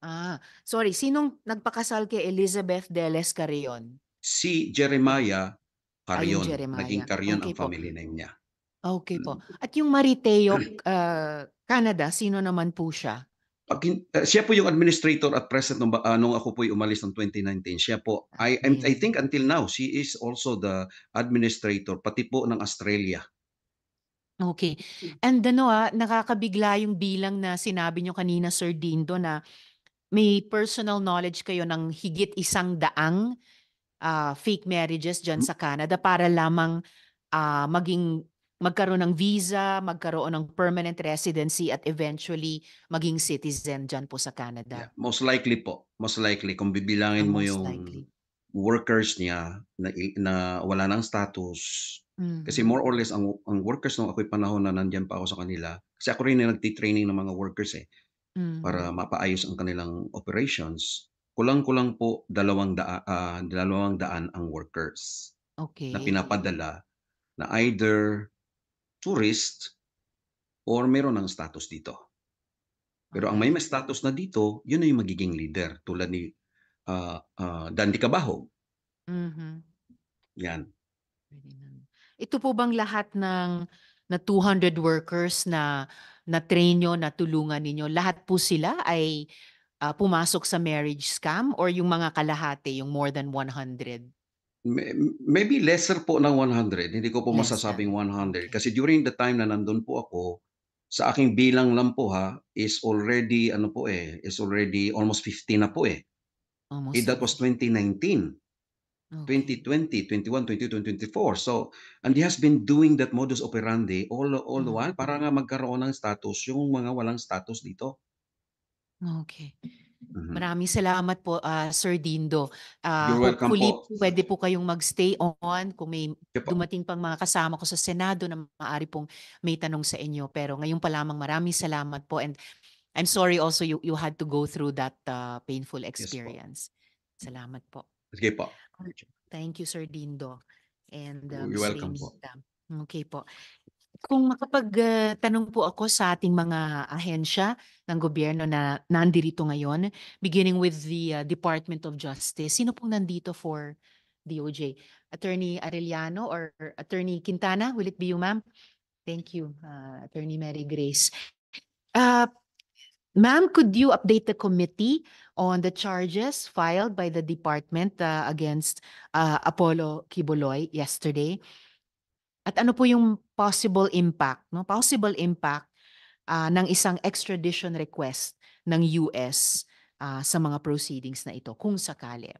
Ah, sorry. Sinong nagpakasal kay Elizabeth Deles Carrion? Si Jeremiah Ayun, Carion, Jeremiah. naging Carion Okay ang po. family name niya. Okay po. Mm. At yung Mariteo, uh, Canada, sino naman po siya? Pag, hin- eh, siya po yung administrator at president nung, ba- ah, nung ako po umalis noong 2019. Siya po, I, I'm- I think until now, she is also the administrator, pati po ng Australia. Okay. Hmm. And ano, ah, nakakabigla yung bilang na sinabi niyo kanina Sir Dindo na may personal knowledge kayo ng higit isang daang, ah, fake marriages diyan hmm. sa Canada para lamang, ah, maging magkaroon ng visa, magkaroon ng permanent residency at eventually maging citizen diyan po sa Canada. Yeah, most likely po. Most likely kung Ah, bibilangin mo yung likely workers niya na, na wala ng status. Mm. Kasi more or less, ang, ang workers nung ako'y panahon na nandyan pa ako sa kanila, kasi ako rin na nagtitraining ng mga workers eh, mm. para mapaayos ang kanilang operations, kulang-kulang po dalawang, da, uh, dalawang daan ang workers okay. na pinapadala na either tourist or meron ng status dito. Pero ang may may status na dito, yun na yung magiging leader tulad ni uh, ah, uh, ah, Dandy Kabaho. Mhm. Yan. Ito po bang lahat ng na 200 workers na na-train nyo, natulungan ninyo, lahat po sila ay uh, pumasok sa marriage scam or yung mga kalahati, yung more than 100? Maybe lesser po ng 100. Hindi ko po lesser. masasabing 100. Okay. Kasi during the time na nandun po ako, sa aking bilang lang po ha, is already, ano po eh, is already almost 50 na po eh. Almost. Eh, that was 2019. Okay. 2020, 21, 22, 24. So, and he has been doing that modus operandi all all the mm-hmm. while para nga magkaroon ng status yung mga walang status dito. Okay. Mm-hmm. Maraming salamat po uh, Sir Dindo. Uh, You're welcome po. pwede po kayong magstay on kung may dumating pang mga kasama ko sa Senado na maaari pong may tanong sa inyo. Pero ngayon pa lamang maraming salamat po and I'm sorry also you you had to go through that uh, painful experience. Yes, po. Salamat po. Sige po. Thank you Sir Dindo. And um, You're uh, welcome po. Okay po. Kung makapagtanong uh, po ako sa ating mga ahensya ng gobyerno na nandirito ngayon, beginning with the uh, Department of Justice, sino pong nandito for DOJ? Attorney Arellano or Attorney Quintana? Will it be you, ma'am? Thank you, uh, Attorney Mary Grace. Uh, Ma'am, could you update the committee on the charges filed by the department uh, against uh, Apollo Kibuloy yesterday? At ano po yung possible impact, no? Possible impact uh, ng isang extradition request ng US uh, sa mga proceedings na ito kung sakali.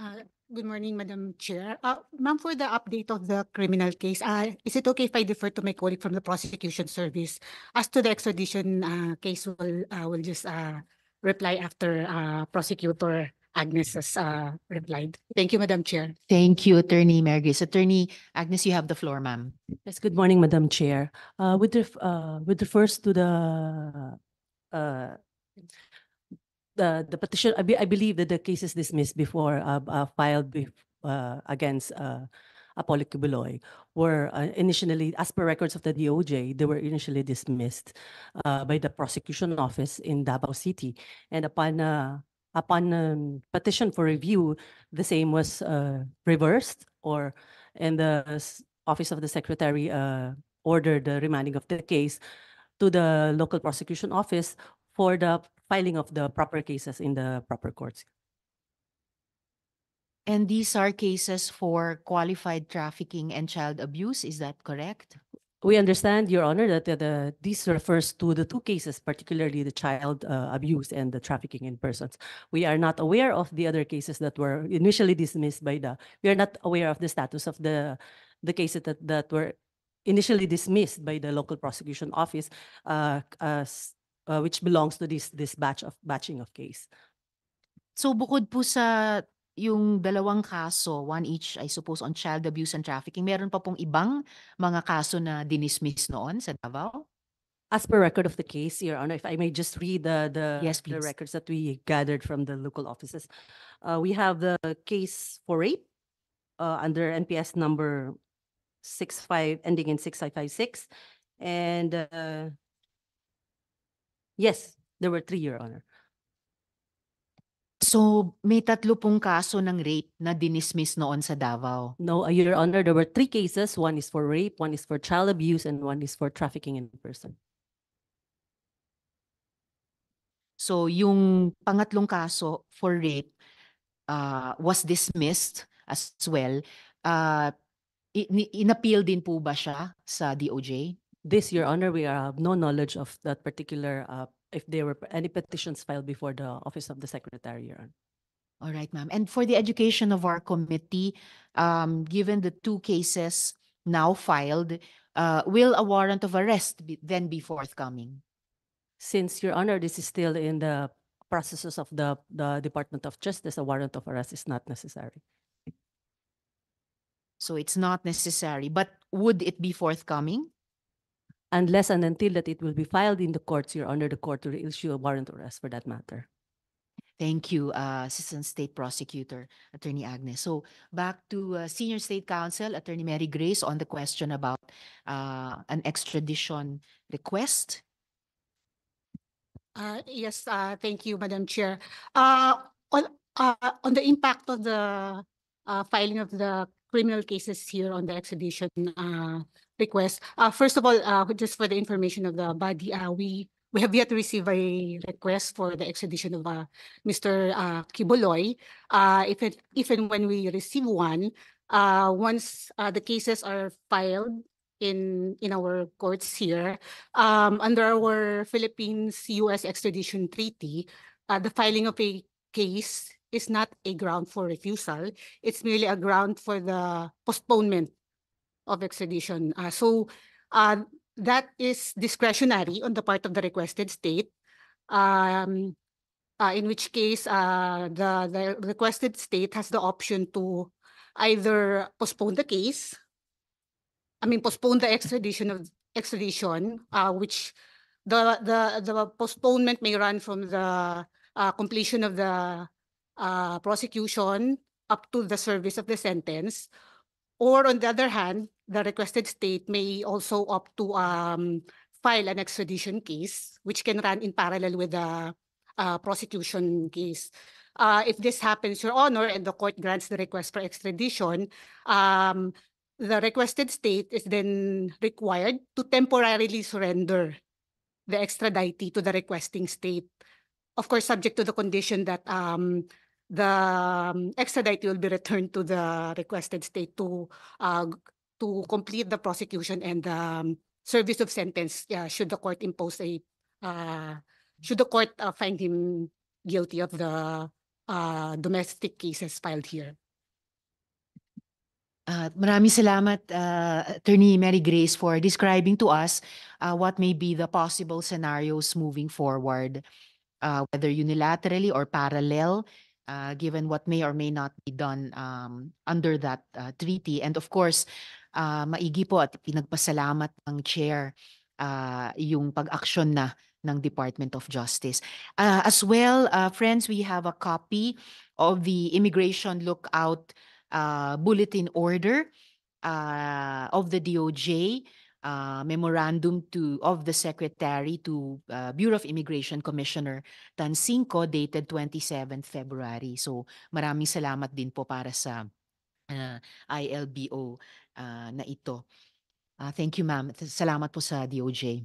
Uh, Good morning, Madam Chair. Uh, Ma'am, for the update of the criminal case, uh, is it okay if I defer to my colleague from the prosecution service? As to the extradition uh, case, we'll, uh, we'll just uh, reply after uh, prosecutor Agnes has uh, replied. Thank you, Madam Chair. Thank you, Attorney Mergis. Attorney Agnes, you have the floor, ma'am. Yes, good morning, Madam Chair. Uh, with, ref- uh, with first to the uh, the the petition. I, be, I believe that the case is dismissed before uh, uh filed be, uh, against. Uh, Apollo Kibuloy were uh, initially, as per records of the DOJ, they were initially dismissed uh, by the prosecution office in Davao City. And upon uh, upon um, petition for review, the same was reversed, or and the office of the secretary ordered the remanding of the case to the local prosecution office for the filing of the proper cases in the proper courts. And these are cases for qualified trafficking and child abuse, is that correct? We understand, Your Honor, that the, the, this refers to the two cases, particularly the child uh, abuse and the trafficking in persons. We are not aware of the other cases that were initially dismissed by the. We are not aware of the status of the the cases that that were initially dismissed by the local prosecution office uh, as uh, which belongs to this this batch of batching of case. So bukod po sa yung dalawang kaso, one each I suppose on child abuse and trafficking, meron pa pong ibang mga kaso na dinismiss noon sa Davao? As per record of the case, Your Honor, if I may just read the the, yes, the records that we gathered from the local offices. Uh, we have the case for rape uh, under NPS number 65, ending in 6556. And uh, Yes, there were three, Your Honor. So, may tatlo pong kaso ng rape na dinismiss noon sa Davao. No, uh, Your Honor, there were three cases. One is for rape, one is for child abuse, and one is for trafficking in person. So, yung pangatlong kaso for rape uh, was dismissed as well. Uh, in- in- din po ba siya sa DOJ? this, Your Honor, we have no knowledge of that particular, uh, if there were any petitions filed before the Office of the Secretary, Your Honor. All right, ma'am. And for the education of our committee, um, given the two cases now filed, uh, will a warrant of arrest be, then be forthcoming? Since, Your Honor, this is still in the processes of the, the Department of Justice, a warrant of arrest is not necessary. So it's not necessary, but would it be forthcoming? unless and until that it will be filed in the courts, Your Honor, the court to issue a warrant or arrest for that matter. Thank you, uh, Assistant State Prosecutor Attorney Agnes. So back to uh, Senior State Counsel Attorney Mary Grace on the question about uh, an extradition request. Uh, yes, uh, thank you, Madam Chair. Uh, on, uh, on the impact of the uh, filing of the criminal cases here on the extradition uh, request. Uh, first of all, uh, just for the information of the body, uh, we we have yet to receive a request for the extradition of uh, Mr. Uh, Kiboloy. Uh, if it, if and when we receive one, uh, once uh, the cases are filed in in our courts here, um, under our Philippines U.S. extradition treaty, uh, the filing of a case is not a ground for refusal. It's merely a ground for the postponement of extradition. Uh, so uh, that is discretionary on the part of the requested state, um, uh, in which case uh, the, the requested state has the option to either postpone the case, I mean, postpone the extradition of extradition, uh, which the, the, the postponement may run from the uh, completion of the uh, prosecution up to the service of the sentence. Or on the other hand, the requested state may also opt to um, file an extradition case, which can run in parallel with the uh, prosecution case. Uh, if this happens, Your Honor, and the court grants the request for extradition, um, the requested state is then required to temporarily surrender the extraditee to the requesting state. Of course, subject to the condition that um, the um, extradite will be returned to the requested state to uh, to complete the prosecution and um, service of sentence uh, should the court impose a uh, should the court uh, find him guilty of the uh, domestic cases filed here. Uh, maraming salamat, uh, Attorney Mary Grace, for describing to us uh, what may be the possible scenarios moving forward, uh, whether unilaterally or parallel uh, given what may or may not be done um, under that uh, treaty. And of course, uh, maigi po at pinagpasalamat ng chair uh, yung pag aksyon na ng Department of Justice. Uh, as well, uh, friends, we have a copy of the Immigration Lookout uh, Bulletin Order uh, of the DOJ uh, memorandum to of the secretary to uh, Bureau of Immigration Commissioner Tan Cinco dated 27 February. So maraming salamat din po para sa uh, ILBO uh, na ito. Uh, thank you ma'am. Salamat po sa DOJ.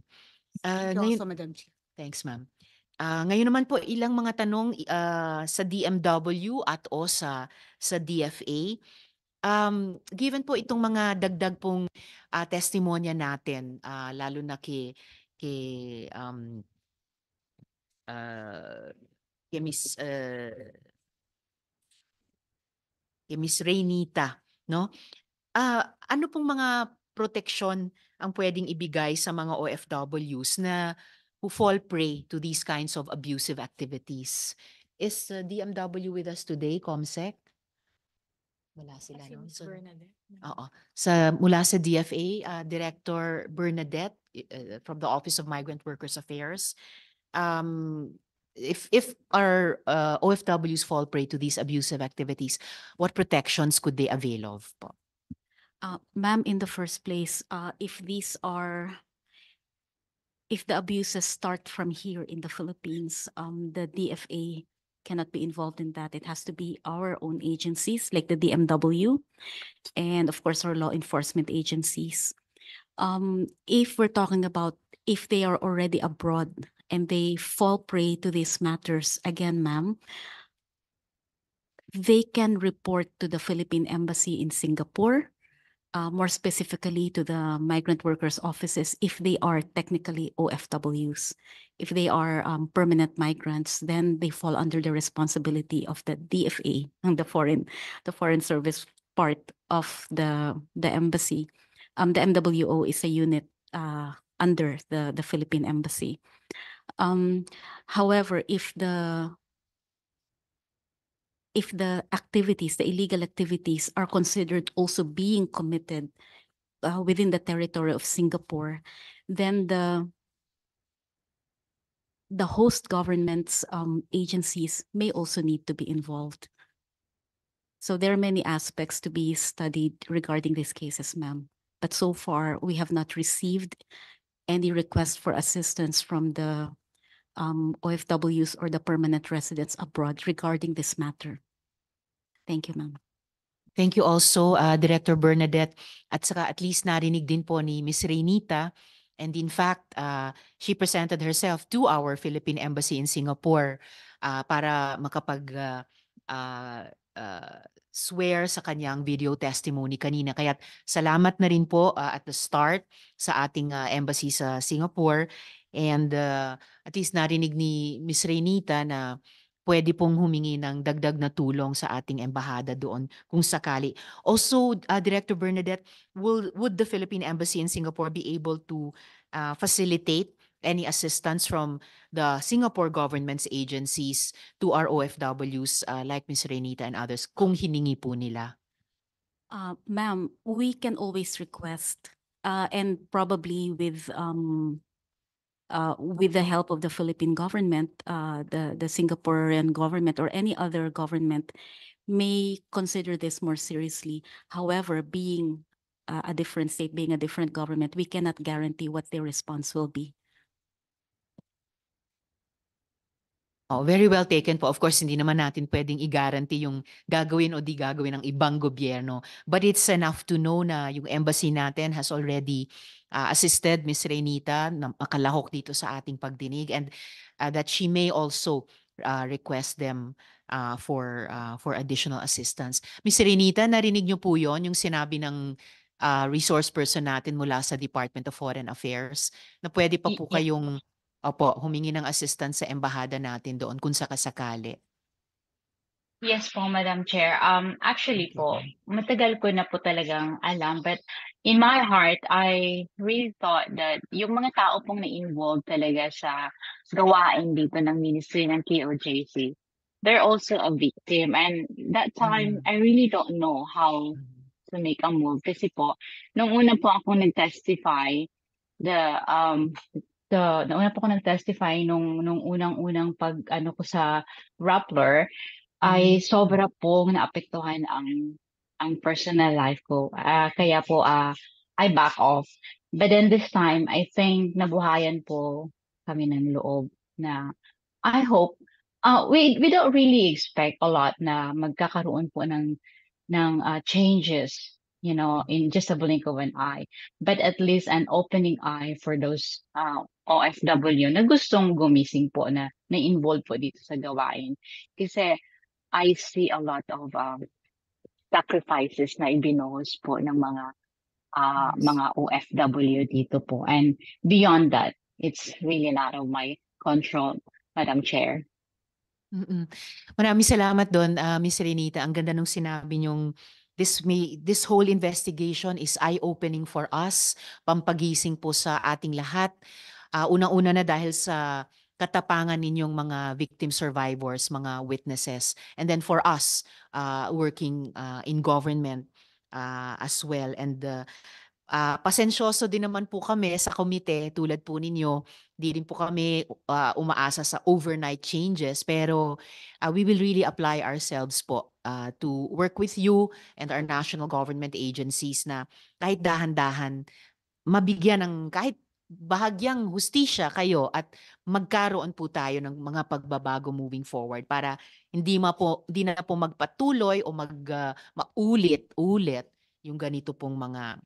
Uh, thank you also, Madam Chair. Thanks ma'am. Uh, ngayon naman po ilang mga tanong uh, sa DMW at o sa sa DFA. Um, given po itong mga dagdag pong ah, testimonya natin, ah, lalo na kay, kay, um, ah, kay Miss, ah, kay Miss Rainita, no? Ah, ano pong mga protection ang pwedeng ibigay sa mga OFWs na who fall prey to these kinds of abusive activities? Is ah, uh, DMW with us today, Comsec? Mula sila. no? So, Bernadette. Mm. Oo. Sa, mula sa DFA, uh, ah, Director Bernadette uh, from the Office of Migrant Workers Affairs. Um, if, if our uh, OFWs fall prey to these abusive activities, what protections could they avail of? po? Uh, ma'am, in the first place, uh, if these are, if the abuses start from here in the Philippines, um, the DFA cannot be involved in that. It has to be our own agencies like the DMW and of course our law enforcement agencies. Um, if we're talking about if they are already abroad and they fall prey to these matters again, ma'am, they can report to the Philippine Embassy in Singapore uh, more specifically to the migrant workers' offices if they are technically OFWs. If they are um, permanent migrants, then they fall under the responsibility of the DFA and the foreign, the foreign service part of the the embassy. Um, the MWO is a unit uh, under the the Philippine embassy. Um, however, if the if the activities, the illegal activities, are considered also being committed uh, within the territory of Singapore, then the the host government's um, agencies may also need to be involved. So there are many aspects to be studied regarding these cases, ma'am. But so far, we have not received any request for assistance from the um, OFWs or the permanent residents abroad regarding this matter. Thank you, ma'am. Thank you also, uh, Director Bernadette. At saka at least narinig din po ni Ms. Reynita And in fact, uh, she presented herself to our Philippine Embassy in Singapore uh, para makapag uh, uh, uh swear sa kanyang video testimony kanina. Kaya salamat na rin po uh, at the start sa ating uh, embassy sa Singapore And uh, at least narinig ni Ms. Renita na pwede pong humingi ng dagdag na tulong sa ating embahada doon kung sakali. Also, uh, Director Bernadette, will, would the Philippine Embassy in Singapore be able to uh, facilitate any assistance from the Singapore government's agencies to our OFWs uh, like Ms. Renita and others kung hiningi po nila? Uh, Ma'am, we can always request uh, and probably with um, Uh, with the help of the Philippine government, uh, the, the Singaporean government, or any other government, may consider this more seriously. However, being uh, a different state, being a different government, we cannot guarantee what their response will be. Oh, very well taken po. Of course, hindi naman natin pwedeng i-guarantee yung gagawin o di gagawin ng ibang gobyerno. But it's enough to know na yung embassy natin has already uh, assisted Ms. Renita na makalahok dito sa ating pagdinig and uh, that she may also uh, request them uh, for uh, for additional assistance. Ms. Renita, narinig niyo po 'yon yung sinabi ng uh, resource person natin mula sa Department of Foreign Affairs na pwede pa po kayong opo, humingi ng assistance sa embahada natin doon kung sakasakali. Yes po, Madam Chair. Um, actually po, matagal ko na po talagang alam but In my heart, I really thought that yung mga tao pong na-involved talaga sa gawain dito ng ministry ng KOJC, they're also a victim. And that time, mm. I really don't know how to make a move. Kasi po, nung una po ako nag-testify, the, um, the, nung una po ako nag-testify nung, nung unang-unang pag, ano ko sa Rappler, mm-hmm. ay mm. sobra pong naapektuhan ang ang personal life ko. Uh, kaya po, uh, I back off. But then this time, I think nabuhayan po kami ng loob na I hope uh, we we don't really expect a lot na magkakaroon po ng ng uh, changes you know in just a blink of an eye but at least an opening eye for those uh, OFW na gustong gumising po na na involved po dito sa gawain kasi I see a lot of um, sacrifices na ibinuhos po ng mga uh, yes. mga OFW dito po. And beyond that, it's really not of my control, Madam Chair. Mm-mm. Maraming salamat doon, uh, ah, Ms. Renita. Ang ganda nung sinabi niyong this may this whole investigation is eye-opening for us, pampagising po sa ating lahat. Uh, ah, Unang-una -una na dahil sa katapangan ninyong mga victim survivors, mga witnesses, and then for us uh, working uh, in government uh, as well. And uh, uh, pasensyoso din naman po kami sa komite tulad po ninyo. Di din po kami uh, umaasa sa overnight changes pero uh, we will really apply ourselves po uh, to work with you and our national government agencies na kahit dahan-dahan mabigyan ng kahit bahagyang hustisya kayo at magkaroon po tayo ng mga pagbabago moving forward para hindi ma po hindi na po magpatuloy o mag uh, ah, maulit-ulit yung ganito pong mga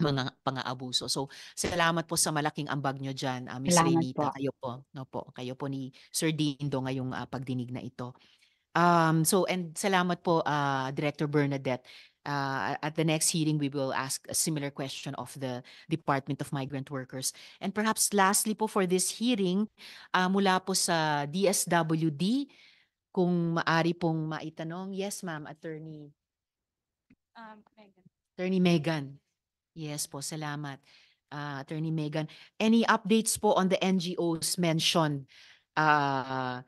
mga pang-aabuso. So, salamat po sa malaking ambag nyo dyan, uh, ah, Ms. Renita. Po. Kayo po, no po, kayo po ni Sir Dindo ngayong uh, pagdinig na ito. Um, so, and salamat po, uh, Director Bernadette. Uh, at the next hearing, we will ask a similar question of the Department of Migrant Workers. And perhaps lastly po for this hearing, uh, mula po sa DSWD, kung maari pong maitanong. Yes, ma'am, attorney. Um, Megan. Attorney Megan. Yes po, salamat. Uh, attorney Megan, any updates po on the NGOs mentioned uh,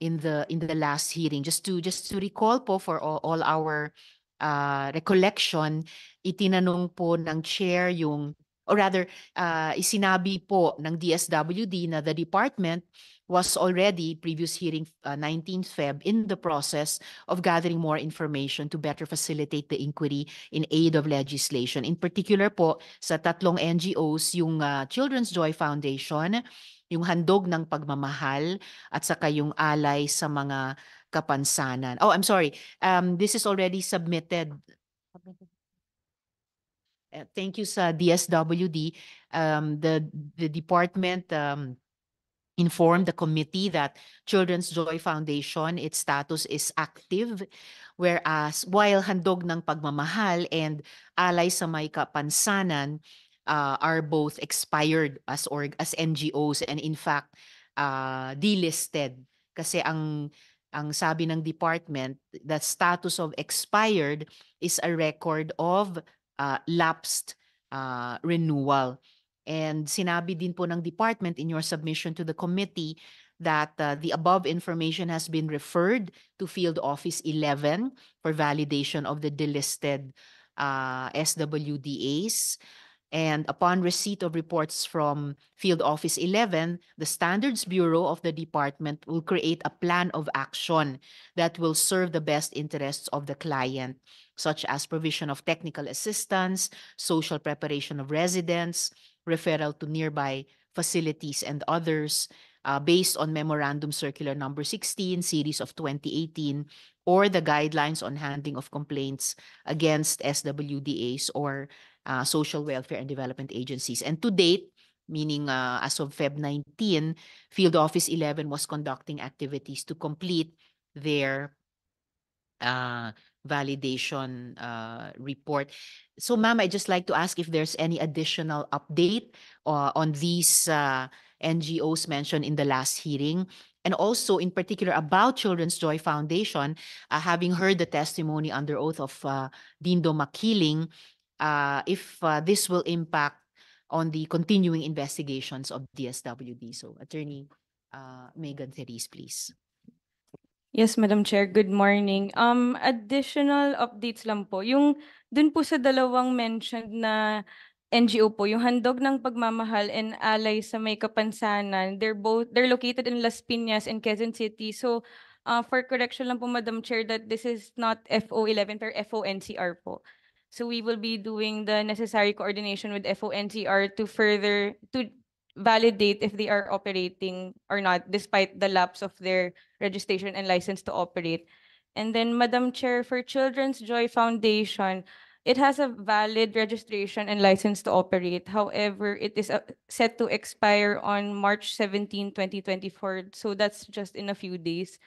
in the in the last hearing? Just to just to recall po for all, all our uh, recollection, itinanong po ng chair yung, or rather, uh, isinabi po ng DSWD na the department was already, previous hearing uh, ah, 19th Feb, in the process of gathering more information to better facilitate the inquiry in aid of legislation. In particular po, sa tatlong NGOs, yung uh, Children's Joy Foundation, yung handog ng pagmamahal at saka yung alay sa mga kapansanan. Oh, I'm sorry. Um, this is already submitted. Uh, thank you sa DSWD. Um, the, the department um, informed the committee that Children's Joy Foundation, its status is active, whereas while handog ng pagmamahal and alay sa may kapansanan uh, are both expired as org as NGOs and in fact uh, delisted kasi ang ang sabi ng department, the status of expired is a record of uh, lapsed uh, renewal. And sinabi din po ng department in your submission to the committee that uh, the above information has been referred to Field Office 11 for validation of the delisted uh, SWDAs. And upon receipt of reports from Field Office 11, the Standards Bureau of the department will create a plan of action that will serve the best interests of the client, such as provision of technical assistance, social preparation of residents, referral to nearby facilities and others uh, based on Memorandum Circular Number 16, Series of 2018, or the guidelines on handling of complaints against SWDAs or uh, social welfare and development agencies. And to date, meaning uh, as of Feb 19, Field Office 11 was conducting activities to complete their uh, validation uh, report. So, ma'am, I just like to ask if there's any additional update uh, on these uh, NGOs mentioned in the last hearing. And also, in particular, about Children's Joy Foundation, uh, having heard the testimony under oath of uh, Dindo Makiling, uh, if uh, this will impact on the continuing investigations of DSWD. So, Attorney uh, Megan Therese, please. Yes, Madam Chair. Good morning. Um, additional updates lang po. Yung dun po sa dalawang mentioned na NGO po, yung Handog ng Pagmamahal and Alay sa May Kapansanan, they're both, they're located in Las Piñas and Quezon City. So, uh, for correction lang po, Madam Chair, that this is not FO11, pero FONCR po. So we will be doing the necessary coordination with FONCR to further to validate if they are operating or not, despite the lapse of their registration and license to operate. And then, Madam Chair, for Children's Joy Foundation, it has a valid registration and license to operate. However, it is uh, set to expire on March 17, 2024. So that's just in a few days.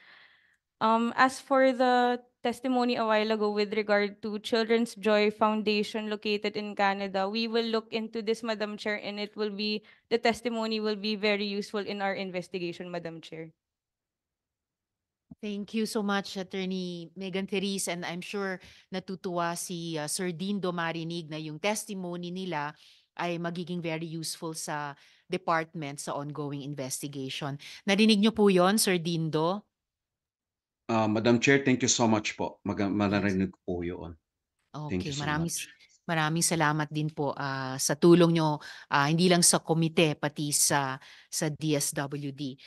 Um, as for the testimony a while ago with regard to Children's Joy Foundation located in Canada. We will look into this, Madam Chair, and it will be, the testimony will be very useful in our investigation, Madam Chair. Thank you so much, Attorney Megan Therese. And I'm sure natutuwa si uh, Sir Dean Domarinig na yung testimony nila ay magiging very useful sa department sa ongoing investigation. Narinig niyo po yon, Sir Dindo? Ah, Madam Chair, thank you so much po. Maga maririnig ko po yun. Thank Okay, you so maraming much. maraming salamat din po ah, sa tulong nyo ah, hindi lang sa komite pati sa sa DSWD.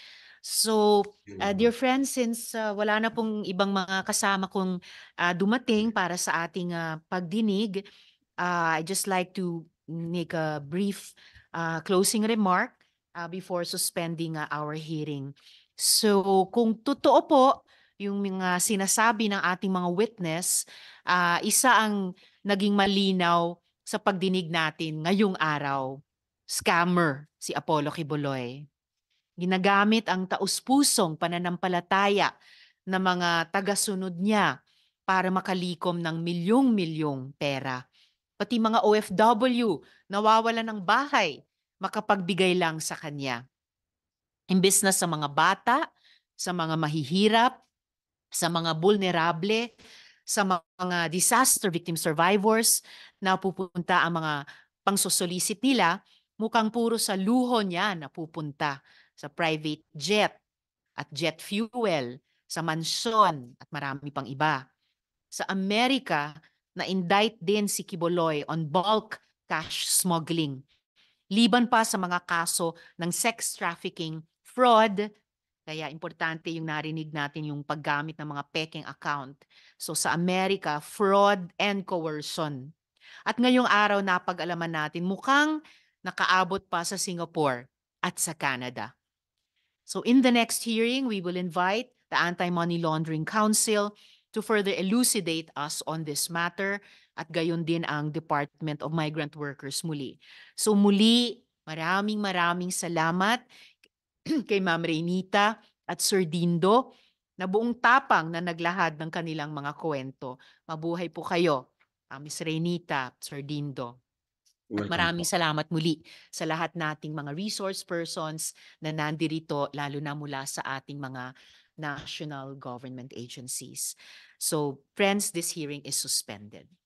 So, ah, dear friends, since ah, wala na pong ibang mga kasama kong ah, dumating para sa ating ah, pagdinig, ah, I just like to make a brief ah, closing remark ah, before suspending ah, our hearing. So, kung totoo po yung mga sinasabi ng ating mga witness, uh, isa ang naging malinaw sa pagdinig natin ngayong araw. Scammer si Apollo Kibuloy. Ginagamit ang taus-pusong pananampalataya ng mga tagasunod niya para makalikom ng milyong-milyong pera. Pati mga OFW nawawalan ng bahay, makapagbigay lang sa kanya. Imbis na sa mga bata, sa mga mahihirap, sa mga vulnerable, sa mga disaster victim survivors na pupunta ang mga pangsosolicit nila, mukhang puro sa luho niya na pupunta sa private jet at jet fuel, sa mansyon at marami pang iba. Sa Amerika, na-indict din si Kiboloy on bulk cash smuggling. Liban pa sa mga kaso ng sex trafficking, fraud, kaya importante yung narinig natin yung paggamit ng mga peking account. So sa Amerika, fraud and coercion. At ngayong araw napag-alaman natin mukhang nakaabot pa sa Singapore at sa Canada. So in the next hearing, we will invite the Anti-Money Laundering Council to further elucidate us on this matter at gayon din ang Department of Migrant Workers muli. So muli, maraming maraming salamat. kay Ma'am Reynita at Sir Dindo na buong tapang na naglahad ng kanilang mga kwento. Mabuhay po kayo, uh, ah, Ms. at Sir Dindo. At maraming salamat muli sa lahat nating mga resource persons na nandirito lalo na mula sa ating mga national government agencies. So friends, this hearing is suspended.